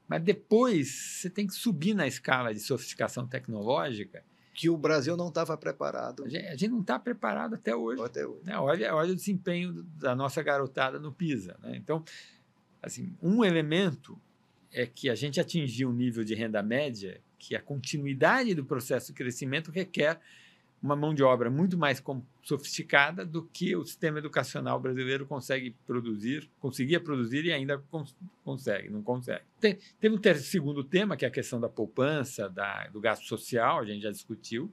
Mas depois você tem que subir na escala de sofisticação tecnológica. Que o Brasil não estava preparado. A gente, a gente não está preparado até hoje. Até hoje. Né? Olha, olha o desempenho da nossa garotada no PISA. Né? Então, assim, um elemento é que a gente atingiu um nível de renda média que a continuidade do processo de crescimento requer uma mão de obra muito mais sofisticada do que o sistema educacional brasileiro consegue produzir, conseguia produzir e ainda cons consegue, não consegue. Tem, teve um segundo tema, que é a questão da poupança, da, do gasto social, a gente já discutiu.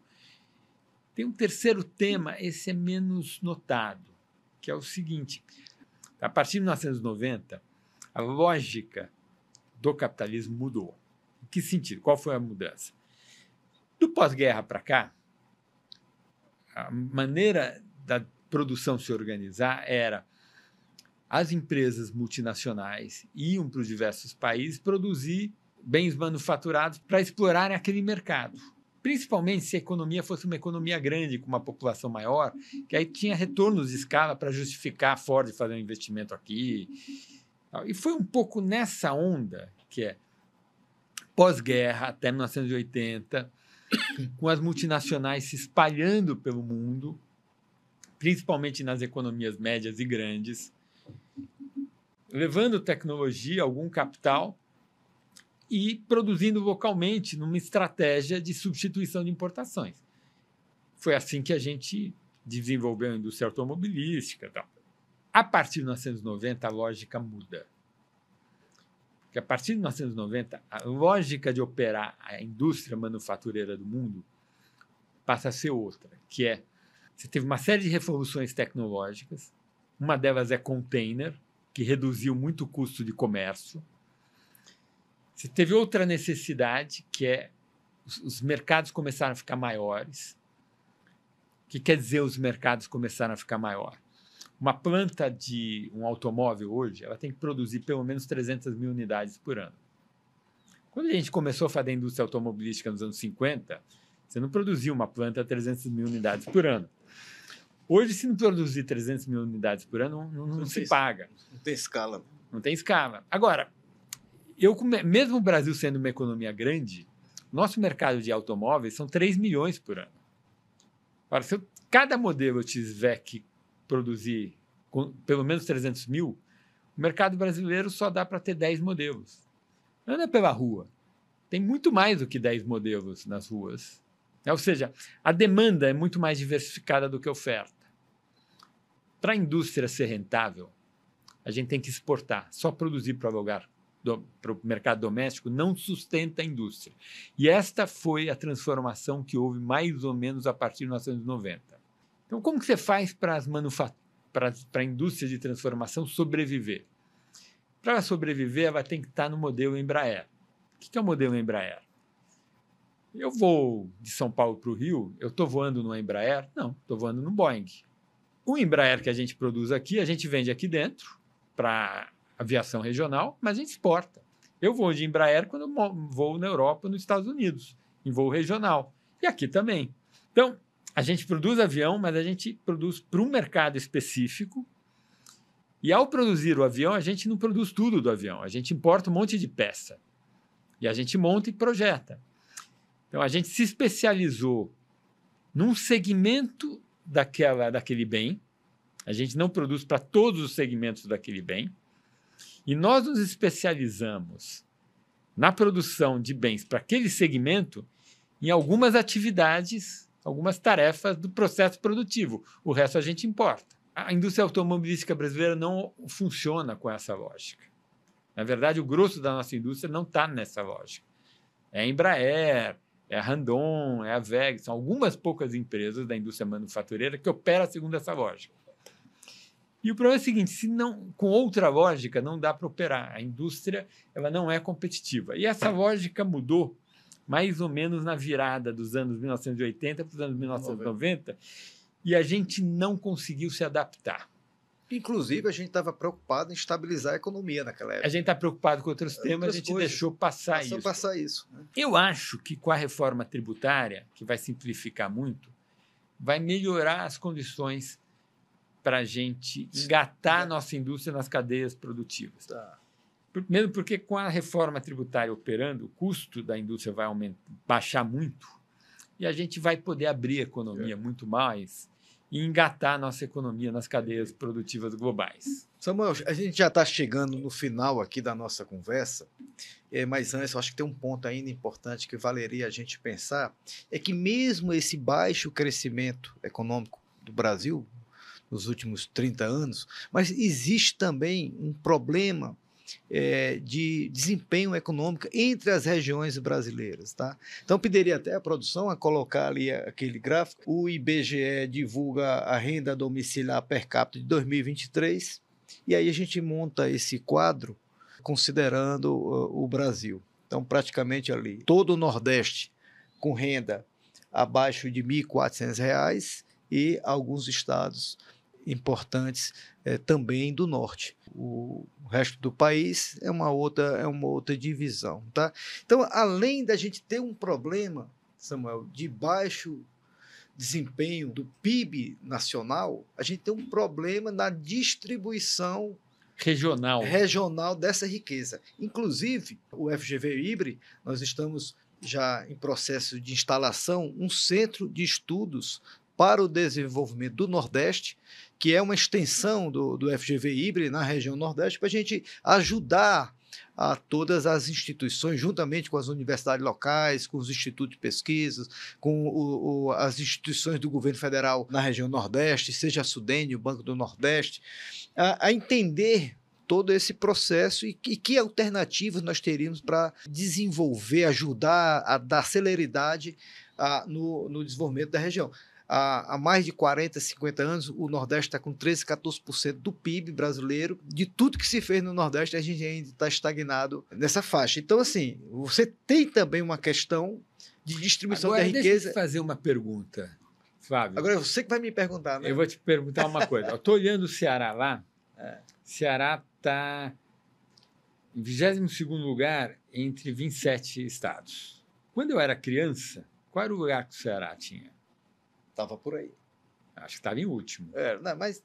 Tem um terceiro tema, esse é menos notado, que é o seguinte: a partir de 1990, a lógica do capitalismo mudou. Em que sentido? Qual foi a mudança? Do pós-guerra para cá, a maneira da produção se organizar era as empresas multinacionais iam para os diversos países produzir bens manufaturados para explorar aquele mercado. Principalmente se a economia fosse uma economia grande, com uma população maior, que aí tinha retornos de escala para justificar a Ford fazer um investimento aqui. E foi um pouco nessa onda que é pós-guerra até 1980, com as multinacionais se espalhando pelo mundo, principalmente nas economias médias e grandes, levando tecnologia, algum capital e produzindo localmente numa estratégia de substituição de importações. Foi assim que a gente desenvolveu a indústria automobilística. Tal. A partir de 1990, a lógica muda que a partir de 1990, a lógica de operar a indústria manufatureira do mundo passa a ser outra, que é você teve uma série de revoluções tecnológicas, uma delas é container, que reduziu muito o custo de comércio. Você teve outra necessidade, que é os, os mercados começaram a ficar maiores. O que quer dizer os mercados começaram a ficar maior? Uma planta de um automóvel hoje, ela tem que produzir pelo menos 300 mil unidades por ano. Quando a gente começou a fazer a indústria automobilística nos anos 50, você não produzia uma planta 300 mil unidades por ano. Hoje, se não produzir 300 mil unidades por ano, não, não, não se tem, paga. Não tem escala. Não tem escala. Agora, eu, mesmo o Brasil sendo uma economia grande, nosso mercado de automóveis são 3 milhões por ano. Agora, se eu, cada modelo eu tiver que produzir pelo menos 300 mil, o mercado brasileiro só dá para ter 10 modelos. Anda é pela rua. Tem muito mais do que 10 modelos nas ruas. Ou seja, a demanda é muito mais diversificada do que a oferta. Para a indústria ser rentável, a gente tem que exportar. Só produzir para alugar para o mercado doméstico não sustenta a indústria. E esta foi a transformação que houve mais ou menos a partir de 1990. Então, como que você faz para as para a indústria de transformação sobreviver. Para sobreviver, ela tem que estar no modelo Embraer. O que é o modelo Embraer? Eu vou de São Paulo para o Rio, eu estou voando no Embraer? Não, estou voando no Boeing. O Embraer que a gente produz aqui, a gente vende aqui dentro para aviação regional, mas a gente exporta. Eu vou de Embraer quando eu vou na Europa, nos Estados Unidos, em voo regional. E aqui também. Então, a gente produz avião, mas a gente produz para um mercado específico. E ao produzir o avião, a gente não produz tudo do avião, a gente importa um monte de peça. E a gente monta e projeta. Então a gente se especializou num segmento daquela, daquele bem. A gente não produz para todos os segmentos daquele bem. E nós nos especializamos na produção de bens para aquele segmento em algumas atividades algumas tarefas do processo produtivo. O resto a gente importa. A indústria automobilística brasileira não funciona com essa lógica. Na verdade, o grosso da nossa indústria não está nessa lógica. É a Embraer, é a Randon, é a VEG, são algumas poucas empresas da indústria manufatureira que operam segundo essa lógica. E o problema é o seguinte, se não, com outra lógica não dá para operar. A indústria ela não é competitiva. E essa lógica mudou mais ou menos na virada dos anos 1980 para os anos 1990, e a gente não conseguiu se adaptar. Inclusive, a gente estava preocupado em estabilizar a economia naquela época. A gente está preocupado com outros temas, Outras a gente coisas. deixou passar isso. isso. passar isso. Né? Eu acho que com a reforma tributária, que vai simplificar muito, vai melhorar as condições para a gente engatar a nossa indústria nas cadeias produtivas. Tá. Mesmo porque com a reforma tributária operando, o custo da indústria vai aumentar, baixar muito e a gente vai poder abrir a economia é. muito mais e engatar a nossa economia nas cadeias produtivas globais. Samuel, a gente já está chegando no final aqui da nossa conversa, é, mas antes, eu acho que tem um ponto ainda importante que valeria a gente pensar, é que mesmo esse baixo crescimento econômico do Brasil, nos últimos 30 anos, mas existe também um problema é, de desempenho econômico entre as regiões brasileiras. Tá? Então, pediria até a produção a colocar ali aquele gráfico. O IBGE divulga a renda domiciliar per capita de 2023, e aí a gente monta esse quadro considerando uh, o Brasil. Então, praticamente ali, todo o Nordeste com renda abaixo de R$ 1.400 e alguns estados importantes é, também do norte. O resto do país é uma outra é uma outra divisão, tá? Então, além da gente ter um problema, Samuel, de baixo desempenho do PIB nacional, a gente tem um problema na distribuição regional regional dessa riqueza. Inclusive, o FGV Ibre, nós estamos já em processo de instalação um centro de estudos para o desenvolvimento do Nordeste, que é uma extensão do, do FGV Híbrido na região Nordeste, para a gente ajudar a todas as instituições, juntamente com as universidades locais, com os institutos de pesquisas, com o, o, as instituições do governo federal na região Nordeste, seja a Sudene, o Banco do Nordeste, a, a entender todo esse processo e, e que alternativas nós teríamos para desenvolver, ajudar a dar celeridade a, no, no desenvolvimento da região há, há mais de 40, 50 anos, o Nordeste está com 13, 14% do PIB brasileiro. De tudo que se fez no Nordeste, a gente ainda está estagnado nessa faixa. Então, assim, você tem também uma questão de distribuição Agora, da riqueza. Deixa eu te fazer uma pergunta, Fábio. Agora é você que vai me perguntar, né? Eu vou te perguntar uma coisa. Estou olhando o Ceará lá. É. Ceará está em 22 lugar entre 27 estados. Quando eu era criança, qual era o lugar que o Ceará tinha? estava por aí. Acho que estava em último. É, não, mas.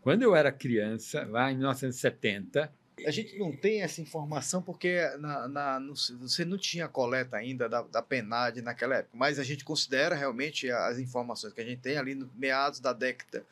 Quando eu era criança, lá em 1970. A gente não tem essa informação porque na, na no, você não tinha coleta ainda da, da PENAD naquela época, mas a gente considera realmente as informações que a gente tem ali no meados da década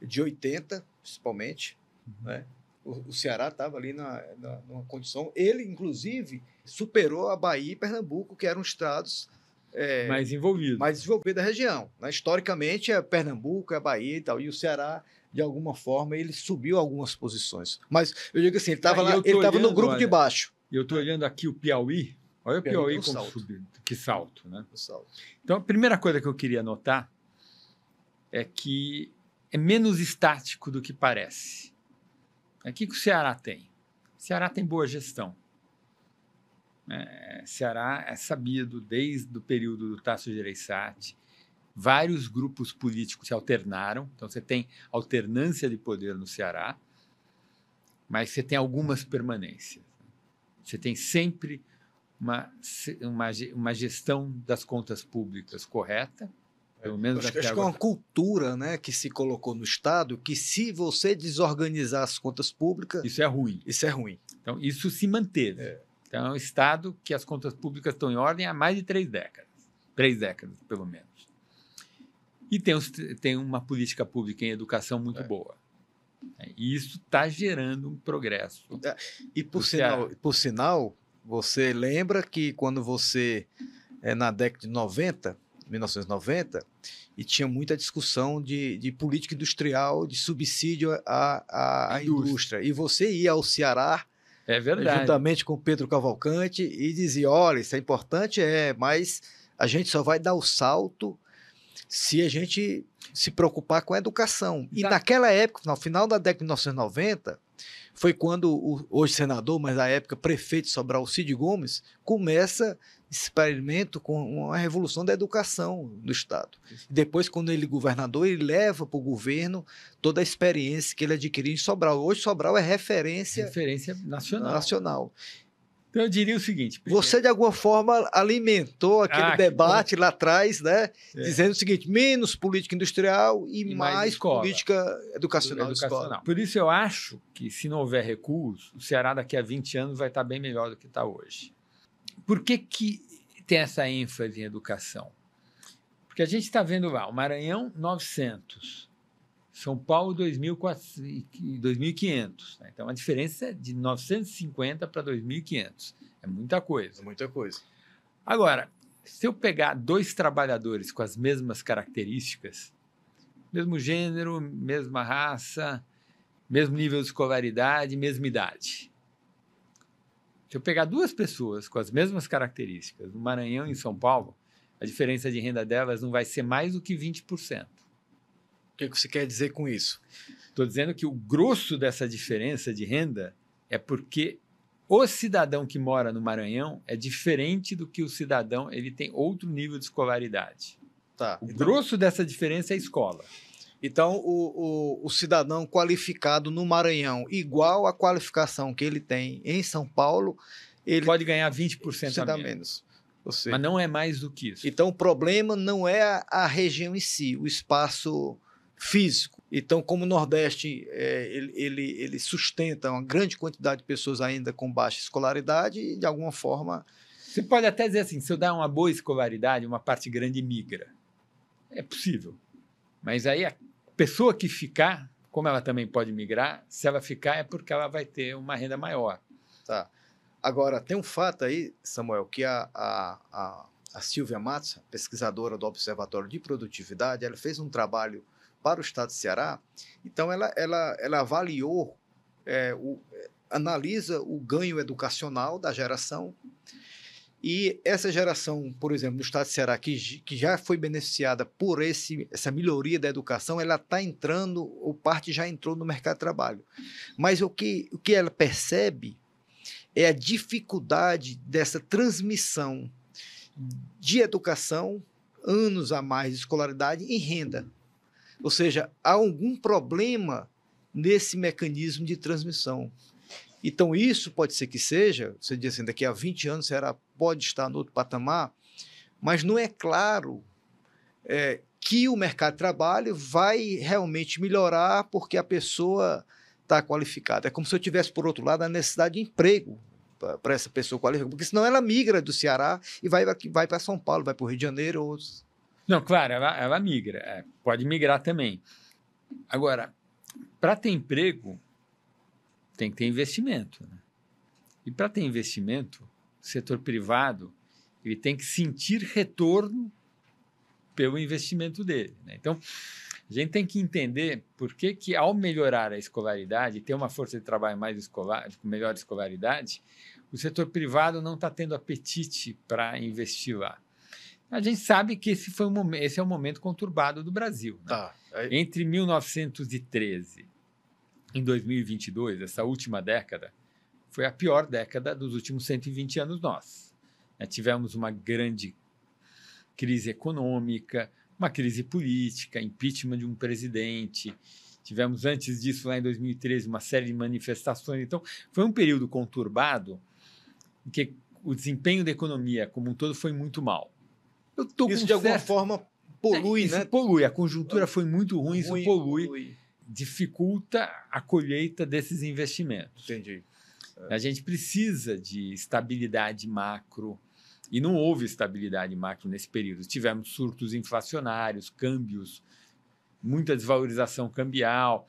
de 80, principalmente, uhum. né? o, Ceará estava ali na, na, numa condição. Ele, inclusive, superou a Bahia e Pernambuco, que eram estados é, mais envolvido. Mais desenvolvido da região. Né? Historicamente, é Pernambuco, é Bahia e tal. E o Ceará, de alguma forma, ele subiu algumas posições. Mas eu digo assim, ele estava ah, lá, ele estava no grupo olha, de baixo. E eu estou olhando aqui o Piauí. Olha o Piauí, Piauí como salto. subiu. Que salto, né? Salto. Então, a primeira coisa que eu queria notar é que é menos estático do que parece. O que, que o Ceará tem? O Ceará tem boa gestão. É, Ceará é sabido desde o período do Tasso Gereissati, vários grupos políticos se alternaram, então você tem alternância de poder no Ceará, mas você tem algumas permanências. Você tem sempre uma, uma, uma gestão das contas públicas correta, pelo menos acho, até acho agora. que é uma cultura né, que se colocou no Estado que se você desorganizar as contas públicas... Isso é ruim. Isso é ruim. Então, isso se manteve. É. Então, é um Estado que as contas públicas estão em ordem há mais de três décadas três décadas, pelo menos. E tem, tem uma política pública em educação muito é. boa. É, e isso está gerando um progresso. É, e por sinal, por sinal, você lembra que quando você, é, na década de 90, 1990, e tinha muita discussão de, de política industrial, de subsídio à, à, à indústria. indústria. E você ia ao Ceará é verdade. Juntamente com Pedro Cavalcante e dizia: olha, isso é importante, é, mas a gente só vai dar o salto se a gente se preocupar com a educação. E tá. naquela época, no final da década de 1990, foi quando o hoje senador, mas na época prefeito Sobral Cid Gomes, começa experimento com uma revolução da educação do Estado. Depois, quando ele é governador, ele leva para o governo toda a experiência que ele adquiriu em Sobral. Hoje, Sobral é referência, referência nacional. nacional. Então, eu diria o seguinte... Primeiro... Você, de alguma forma, alimentou aquele ah, debate lá atrás, né? É. Dizendo o seguinte, menos política industrial e, e mais, mais política educacional, educacional. Por isso, eu acho que, se não houver recurso, o Ceará, daqui a 20 anos, vai estar bem melhor do que está hoje. Por que, que tem essa ênfase em educação? Porque a gente está vendo lá, o Maranhão, 900. São Paulo, 2.500. Né? Então, a diferença é de 950 para 2.500. É muita coisa. É muita coisa. Agora, se eu pegar dois trabalhadores com as mesmas características, mesmo gênero, mesma raça, mesmo nível de escolaridade, mesma idade, se eu pegar duas pessoas com as mesmas características, no Maranhão e em São Paulo, a diferença de renda delas não vai ser mais do que 20%. O que você quer dizer com isso? Estou dizendo que o grosso dessa diferença de renda é porque o cidadão que mora no Maranhão é diferente do que o cidadão, ele tem outro nível de escolaridade. Tá, o então... grosso dessa diferença é a escola. Então, o, o, o, cidadão qualificado no Maranhão, igual à qualificação que ele tem em São Paulo, ele pode ganhar 20% a menos. menos. Mas não é mais do que isso. Então, o problema não é a, a região em si, o espaço físico. Então, como o Nordeste é, ele, ele, ele sustenta uma grande quantidade de pessoas ainda com baixa escolaridade, de alguma forma. Você pode até dizer assim: se eu dar uma boa escolaridade, uma parte grande migra. É possível. Mas aí a pessoa que ficar, como ela também pode migrar, se ela ficar é porque ela vai ter uma renda maior. Tá. Agora, tem um fato aí, Samuel, que a, a, a, a Silvia Matos, pesquisadora do Observatório de Produtividade, ela fez um trabalho para o estado de Ceará, então ela, ela, ela avaliou, é, o, analisa o ganho educacional da geração e essa geração, por exemplo, do estado de Ceará, que, que já foi beneficiada por esse, essa melhoria da educação, ela está entrando, ou parte já entrou no mercado de trabalho. Mas o que, o que ela percebe é a dificuldade dessa transmissão de educação, anos a mais de escolaridade, em renda. Ou seja, há algum problema nesse mecanismo de transmissão. Então, isso pode ser que seja, você diz assim, daqui a 20 anos será pode estar no outro patamar, mas não é claro é, que o mercado de trabalho vai realmente melhorar porque a pessoa está qualificada. É como se eu tivesse, por outro lado, a necessidade de emprego para essa pessoa qualificada, porque senão ela migra do Ceará e vai, vai para São Paulo, vai para o Rio de Janeiro ou outros. Não, claro, ela, ela migra, é, pode migrar também. Agora, para ter emprego, tem que ter investimento. Né? E para ter investimento, o setor privado ele tem que sentir retorno pelo investimento dele. Né? Então, a gente tem que entender por que, que ao melhorar a escolaridade, ter uma força de trabalho mais escolar, com melhor escolaridade, o setor privado não está tendo apetite para investir lá. A gente sabe que esse, foi um, esse é um momento conturbado do Brasil. Né? Tá. Entre 1913 em 2022, essa última década, foi a pior década dos últimos 120 anos nós. É, tivemos uma grande crise econômica, uma crise política, impeachment de um presidente. Tivemos antes disso, lá em 2013, uma série de manifestações. Então, foi um período conturbado em que o desempenho da economia como um todo foi muito mal. Eu tô isso, de certo... alguma forma, polui, é, né? Polui. A conjuntura foi muito ruim, ruim isso polui. polui dificulta a colheita desses investimentos. Entendi. É. A gente precisa de estabilidade macro e não houve estabilidade macro nesse período. Tivemos surtos inflacionários, câmbios, muita desvalorização cambial.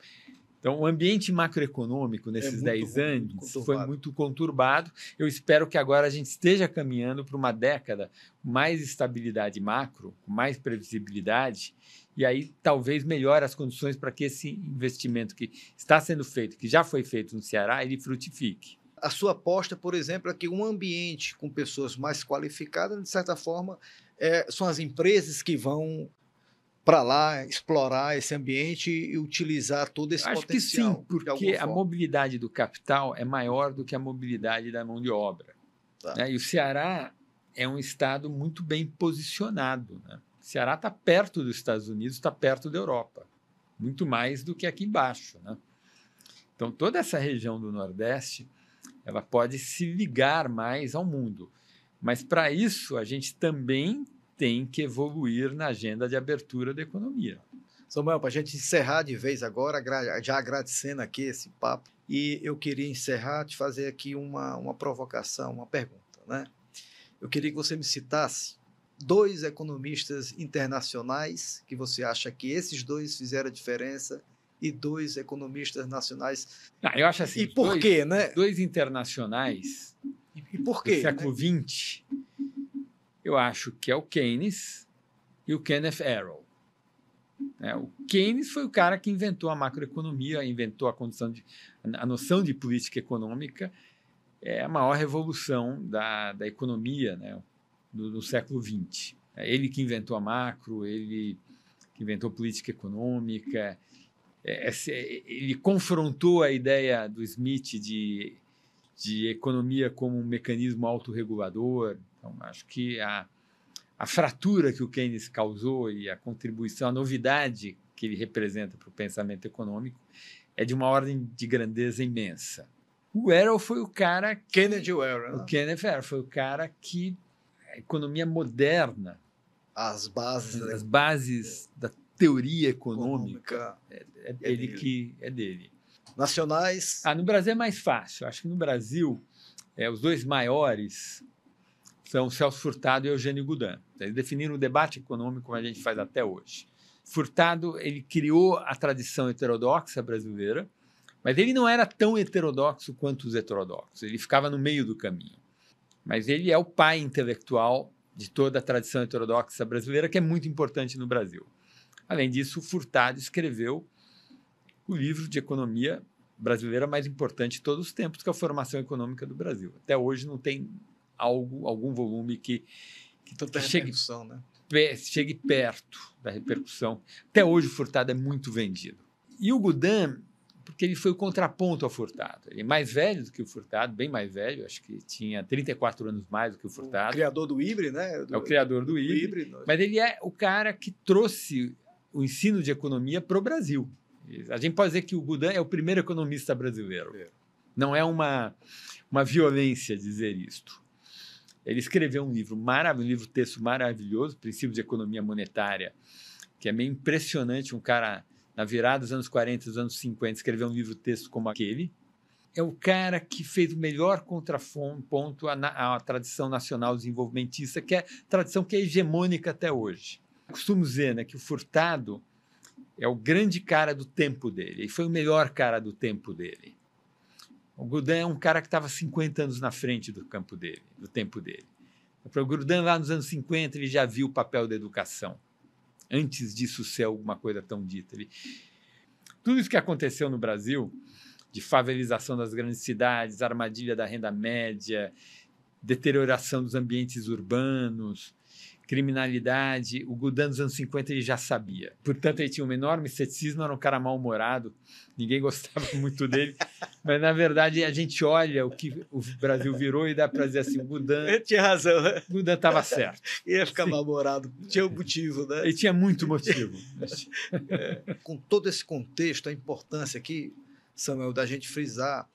Então, o ambiente macroeconômico é nesses 10 é anos muito foi muito conturbado. Eu espero que agora a gente esteja caminhando para uma década com mais estabilidade macro, com mais previsibilidade, e aí talvez melhore as condições para que esse investimento que está sendo feito, que já foi feito no Ceará, ele frutifique. A sua aposta, por exemplo, é que um ambiente com pessoas mais qualificadas, de certa forma, é, são as empresas que vão para lá explorar esse ambiente e utilizar todo esse Acho potencial. Acho que sim, porque a mobilidade do capital é maior do que a mobilidade da mão de obra. Tá. Né? E o Ceará é um estado muito bem posicionado. Né? O Ceará está perto dos Estados Unidos, está perto da Europa, muito mais do que aqui embaixo. Né? Então, toda essa região do Nordeste ela pode se ligar mais ao mundo. Mas, para isso, a gente também tem que evoluir na agenda de abertura da economia. Samuel, para a gente encerrar de vez agora, já agradecendo aqui esse papo, e eu queria encerrar te fazer aqui uma, uma provocação, uma pergunta. Né? Eu queria que você me citasse dois economistas internacionais que você acha que esses dois fizeram a diferença e dois economistas nacionais. Ah, eu acho assim. E por dois, quê, né? Dois internacionais. E, e por quê? Do século XX. Né? eu acho que é o Keynes e o Kenneth Arrow. É, o Keynes foi o cara que inventou a macroeconomia, inventou a, condição de, a noção de política econômica, é a maior revolução da, da economia né, do, do século XX. É ele que inventou a macro, ele que inventou política econômica, é, é, é, ele confrontou a ideia do Smith de, de economia como um mecanismo autorregulador, então, acho que a, a fratura que o Keynes causou e a contribuição, a novidade que ele representa para o pensamento econômico é de uma ordem de grandeza imensa. O Errol foi o cara que, Kennedy Errol. O né? Kenneth Errol foi o cara que a economia moderna, as bases, as bases é, da teoria econômica, econômica é, é, é ele dele. que é dele. Nacionais. Ah, no Brasil é mais fácil. Acho que no Brasil é, os dois maiores são Celso Furtado e Eugênio Goudin. Eles definiram o debate econômico como a gente faz até hoje. Furtado ele criou a tradição heterodoxa brasileira, mas ele não era tão heterodoxo quanto os heterodoxos. Ele ficava no meio do caminho. Mas ele é o pai intelectual de toda a tradição heterodoxa brasileira, que é muito importante no Brasil. Além disso, Furtado escreveu o livro de economia brasileira mais importante de todos os tempos, que é a Formação Econômica do Brasil. Até hoje não tem algo, algum volume que, que, chegue, né? pe, chegue perto da repercussão. Até hoje o Furtado é muito vendido. E o Godin, porque ele foi o contraponto ao Furtado. Ele é mais velho do que o Furtado, bem mais velho, acho que tinha 34 anos mais do que o Furtado. O criador do Ibre, né? Do, é o criador do, do Ibre. Ibre. Mas ele é o cara que trouxe o ensino de economia para o Brasil. A gente pode dizer que o Gudan é o primeiro economista brasileiro. É. Não é uma, uma violência dizer isto. Ele escreveu um livro maravilhoso, um livro texto maravilhoso, Princípios de Economia Monetária, que é meio impressionante um cara na virada dos anos 40, dos anos 50, escrever um livro texto como aquele. É o cara que fez o melhor contraponto à, na, à tradição nacional desenvolvimentista, que é a tradição que é hegemônica até hoje. Eu costumo dizer né, que o Furtado é o grande cara do tempo dele, e foi o melhor cara do tempo dele. O Godin é um cara que estava 50 anos na frente do campo dele, do tempo dele. Para o Godin, lá nos anos 50, ele já viu o papel da educação. Antes disso ser alguma coisa tão dita. Ele... Tudo isso que aconteceu no Brasil, de favelização das grandes cidades, armadilha da renda média, deterioração dos ambientes urbanos, criminalidade. O Godin dos anos 50 ele já sabia. Portanto, ele tinha um enorme ceticismo, era um cara mal-humorado, ninguém gostava muito dele. mas, na verdade, a gente olha o que o Brasil virou e dá para dizer assim: o Godin. Ele tinha razão, né? Godin estava certo. Ia ficar mal-humorado, tinha um motivo, né? Ele tinha muito motivo. É. Com todo esse contexto, a importância aqui, Samuel, da gente frisar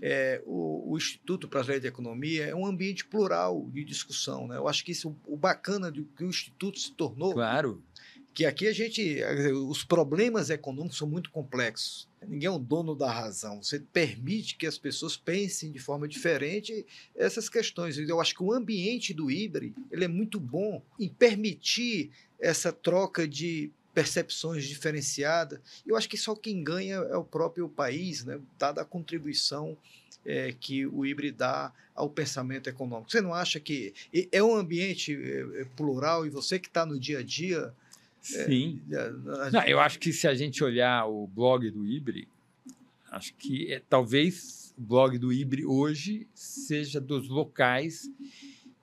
é, o, o, Instituto Leis de Economia é um ambiente plural de discussão. Né? Eu acho que isso é o bacana do que o Instituto se tornou. Claro. Que aqui a gente. Os problemas econômicos são muito complexos. Ninguém é um dono da razão. Você permite que as pessoas pensem de forma diferente essas questões. Eu acho que o ambiente do híbrido ele é muito bom em permitir essa troca de percepções diferenciadas. Eu acho que só quem ganha é o próprio país, né? dada a contribuição é, que o híbrido dá ao pensamento econômico. Você não acha que é um ambiente eh, eh, plural e você que está no dia a dia? Sim. É, não, eu acho que se a gente olhar o blog do Ibre, acho que é, talvez o blog do Ibre hoje seja dos locais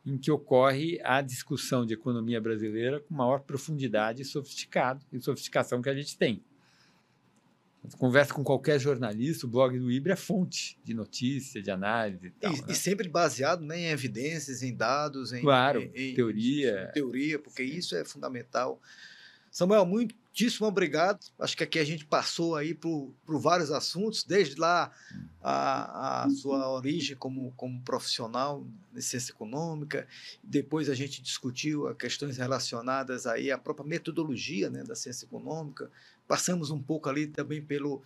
em que ocorre a discussão de economia brasileira com maior profundidade e sofisticado e sofisticação que a gente tem. Conversa com qualquer jornalista, o blog do Ibra é fonte de notícia, de análise e tal. E, né? e sempre baseado né, em evidências, em dados, em, claro, em, em teoria. Em teoria, porque Sim. isso é fundamental Samuel, muitíssimo obrigado. Acho que aqui a gente passou aí por, por vários assuntos, desde lá a, a sua origem como, como profissional de ciência econômica, depois a gente discutiu questões relacionadas aí à própria metodologia né, da ciência econômica, passamos um pouco ali também pelo,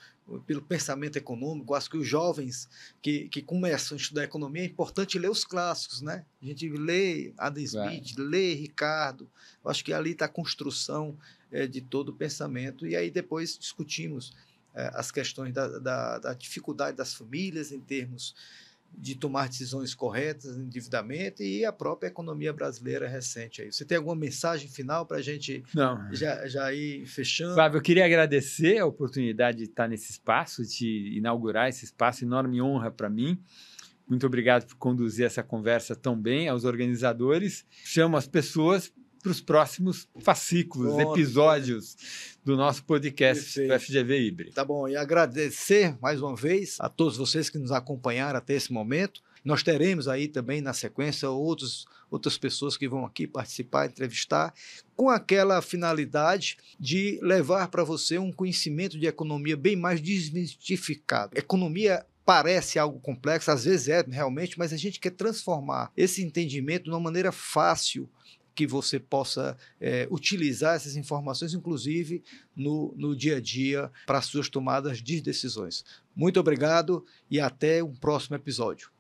pelo pensamento econômico. Acho que os jovens que, que começam a estudar economia é importante ler os clássicos, né? A gente lê Adam é. Smith, é. lê Ricardo. Eu acho que ali está a construção é, de todo o pensamento. E aí depois discutimos é, as questões da, da, da dificuldade das famílias em termos de tomar decisões corretas, endividamento e a própria economia brasileira recente aí. Você tem alguma mensagem final para a gente Não. Já, já ir fechando? Flávio, eu queria agradecer a oportunidade de estar nesse espaço, de inaugurar esse espaço, enorme honra para mim. Muito obrigado por conduzir essa conversa tão bem aos organizadores. Chamo as pessoas para os próximos fascículos, episódios do nosso podcast Perfeito. do FGV Híbrido. Tá bom, e agradecer mais uma vez a todos vocês que nos acompanharam até esse momento. Nós teremos aí também na sequência outros, outras pessoas que vão aqui participar, entrevistar, com aquela finalidade de levar para você um conhecimento de economia bem mais desmistificado. Economia parece algo complexo, às vezes é realmente, mas a gente quer transformar esse entendimento de uma maneira fácil que você possa é, utilizar essas informações, inclusive no, no dia a dia, para suas tomadas de decisões. Muito obrigado e até um próximo episódio.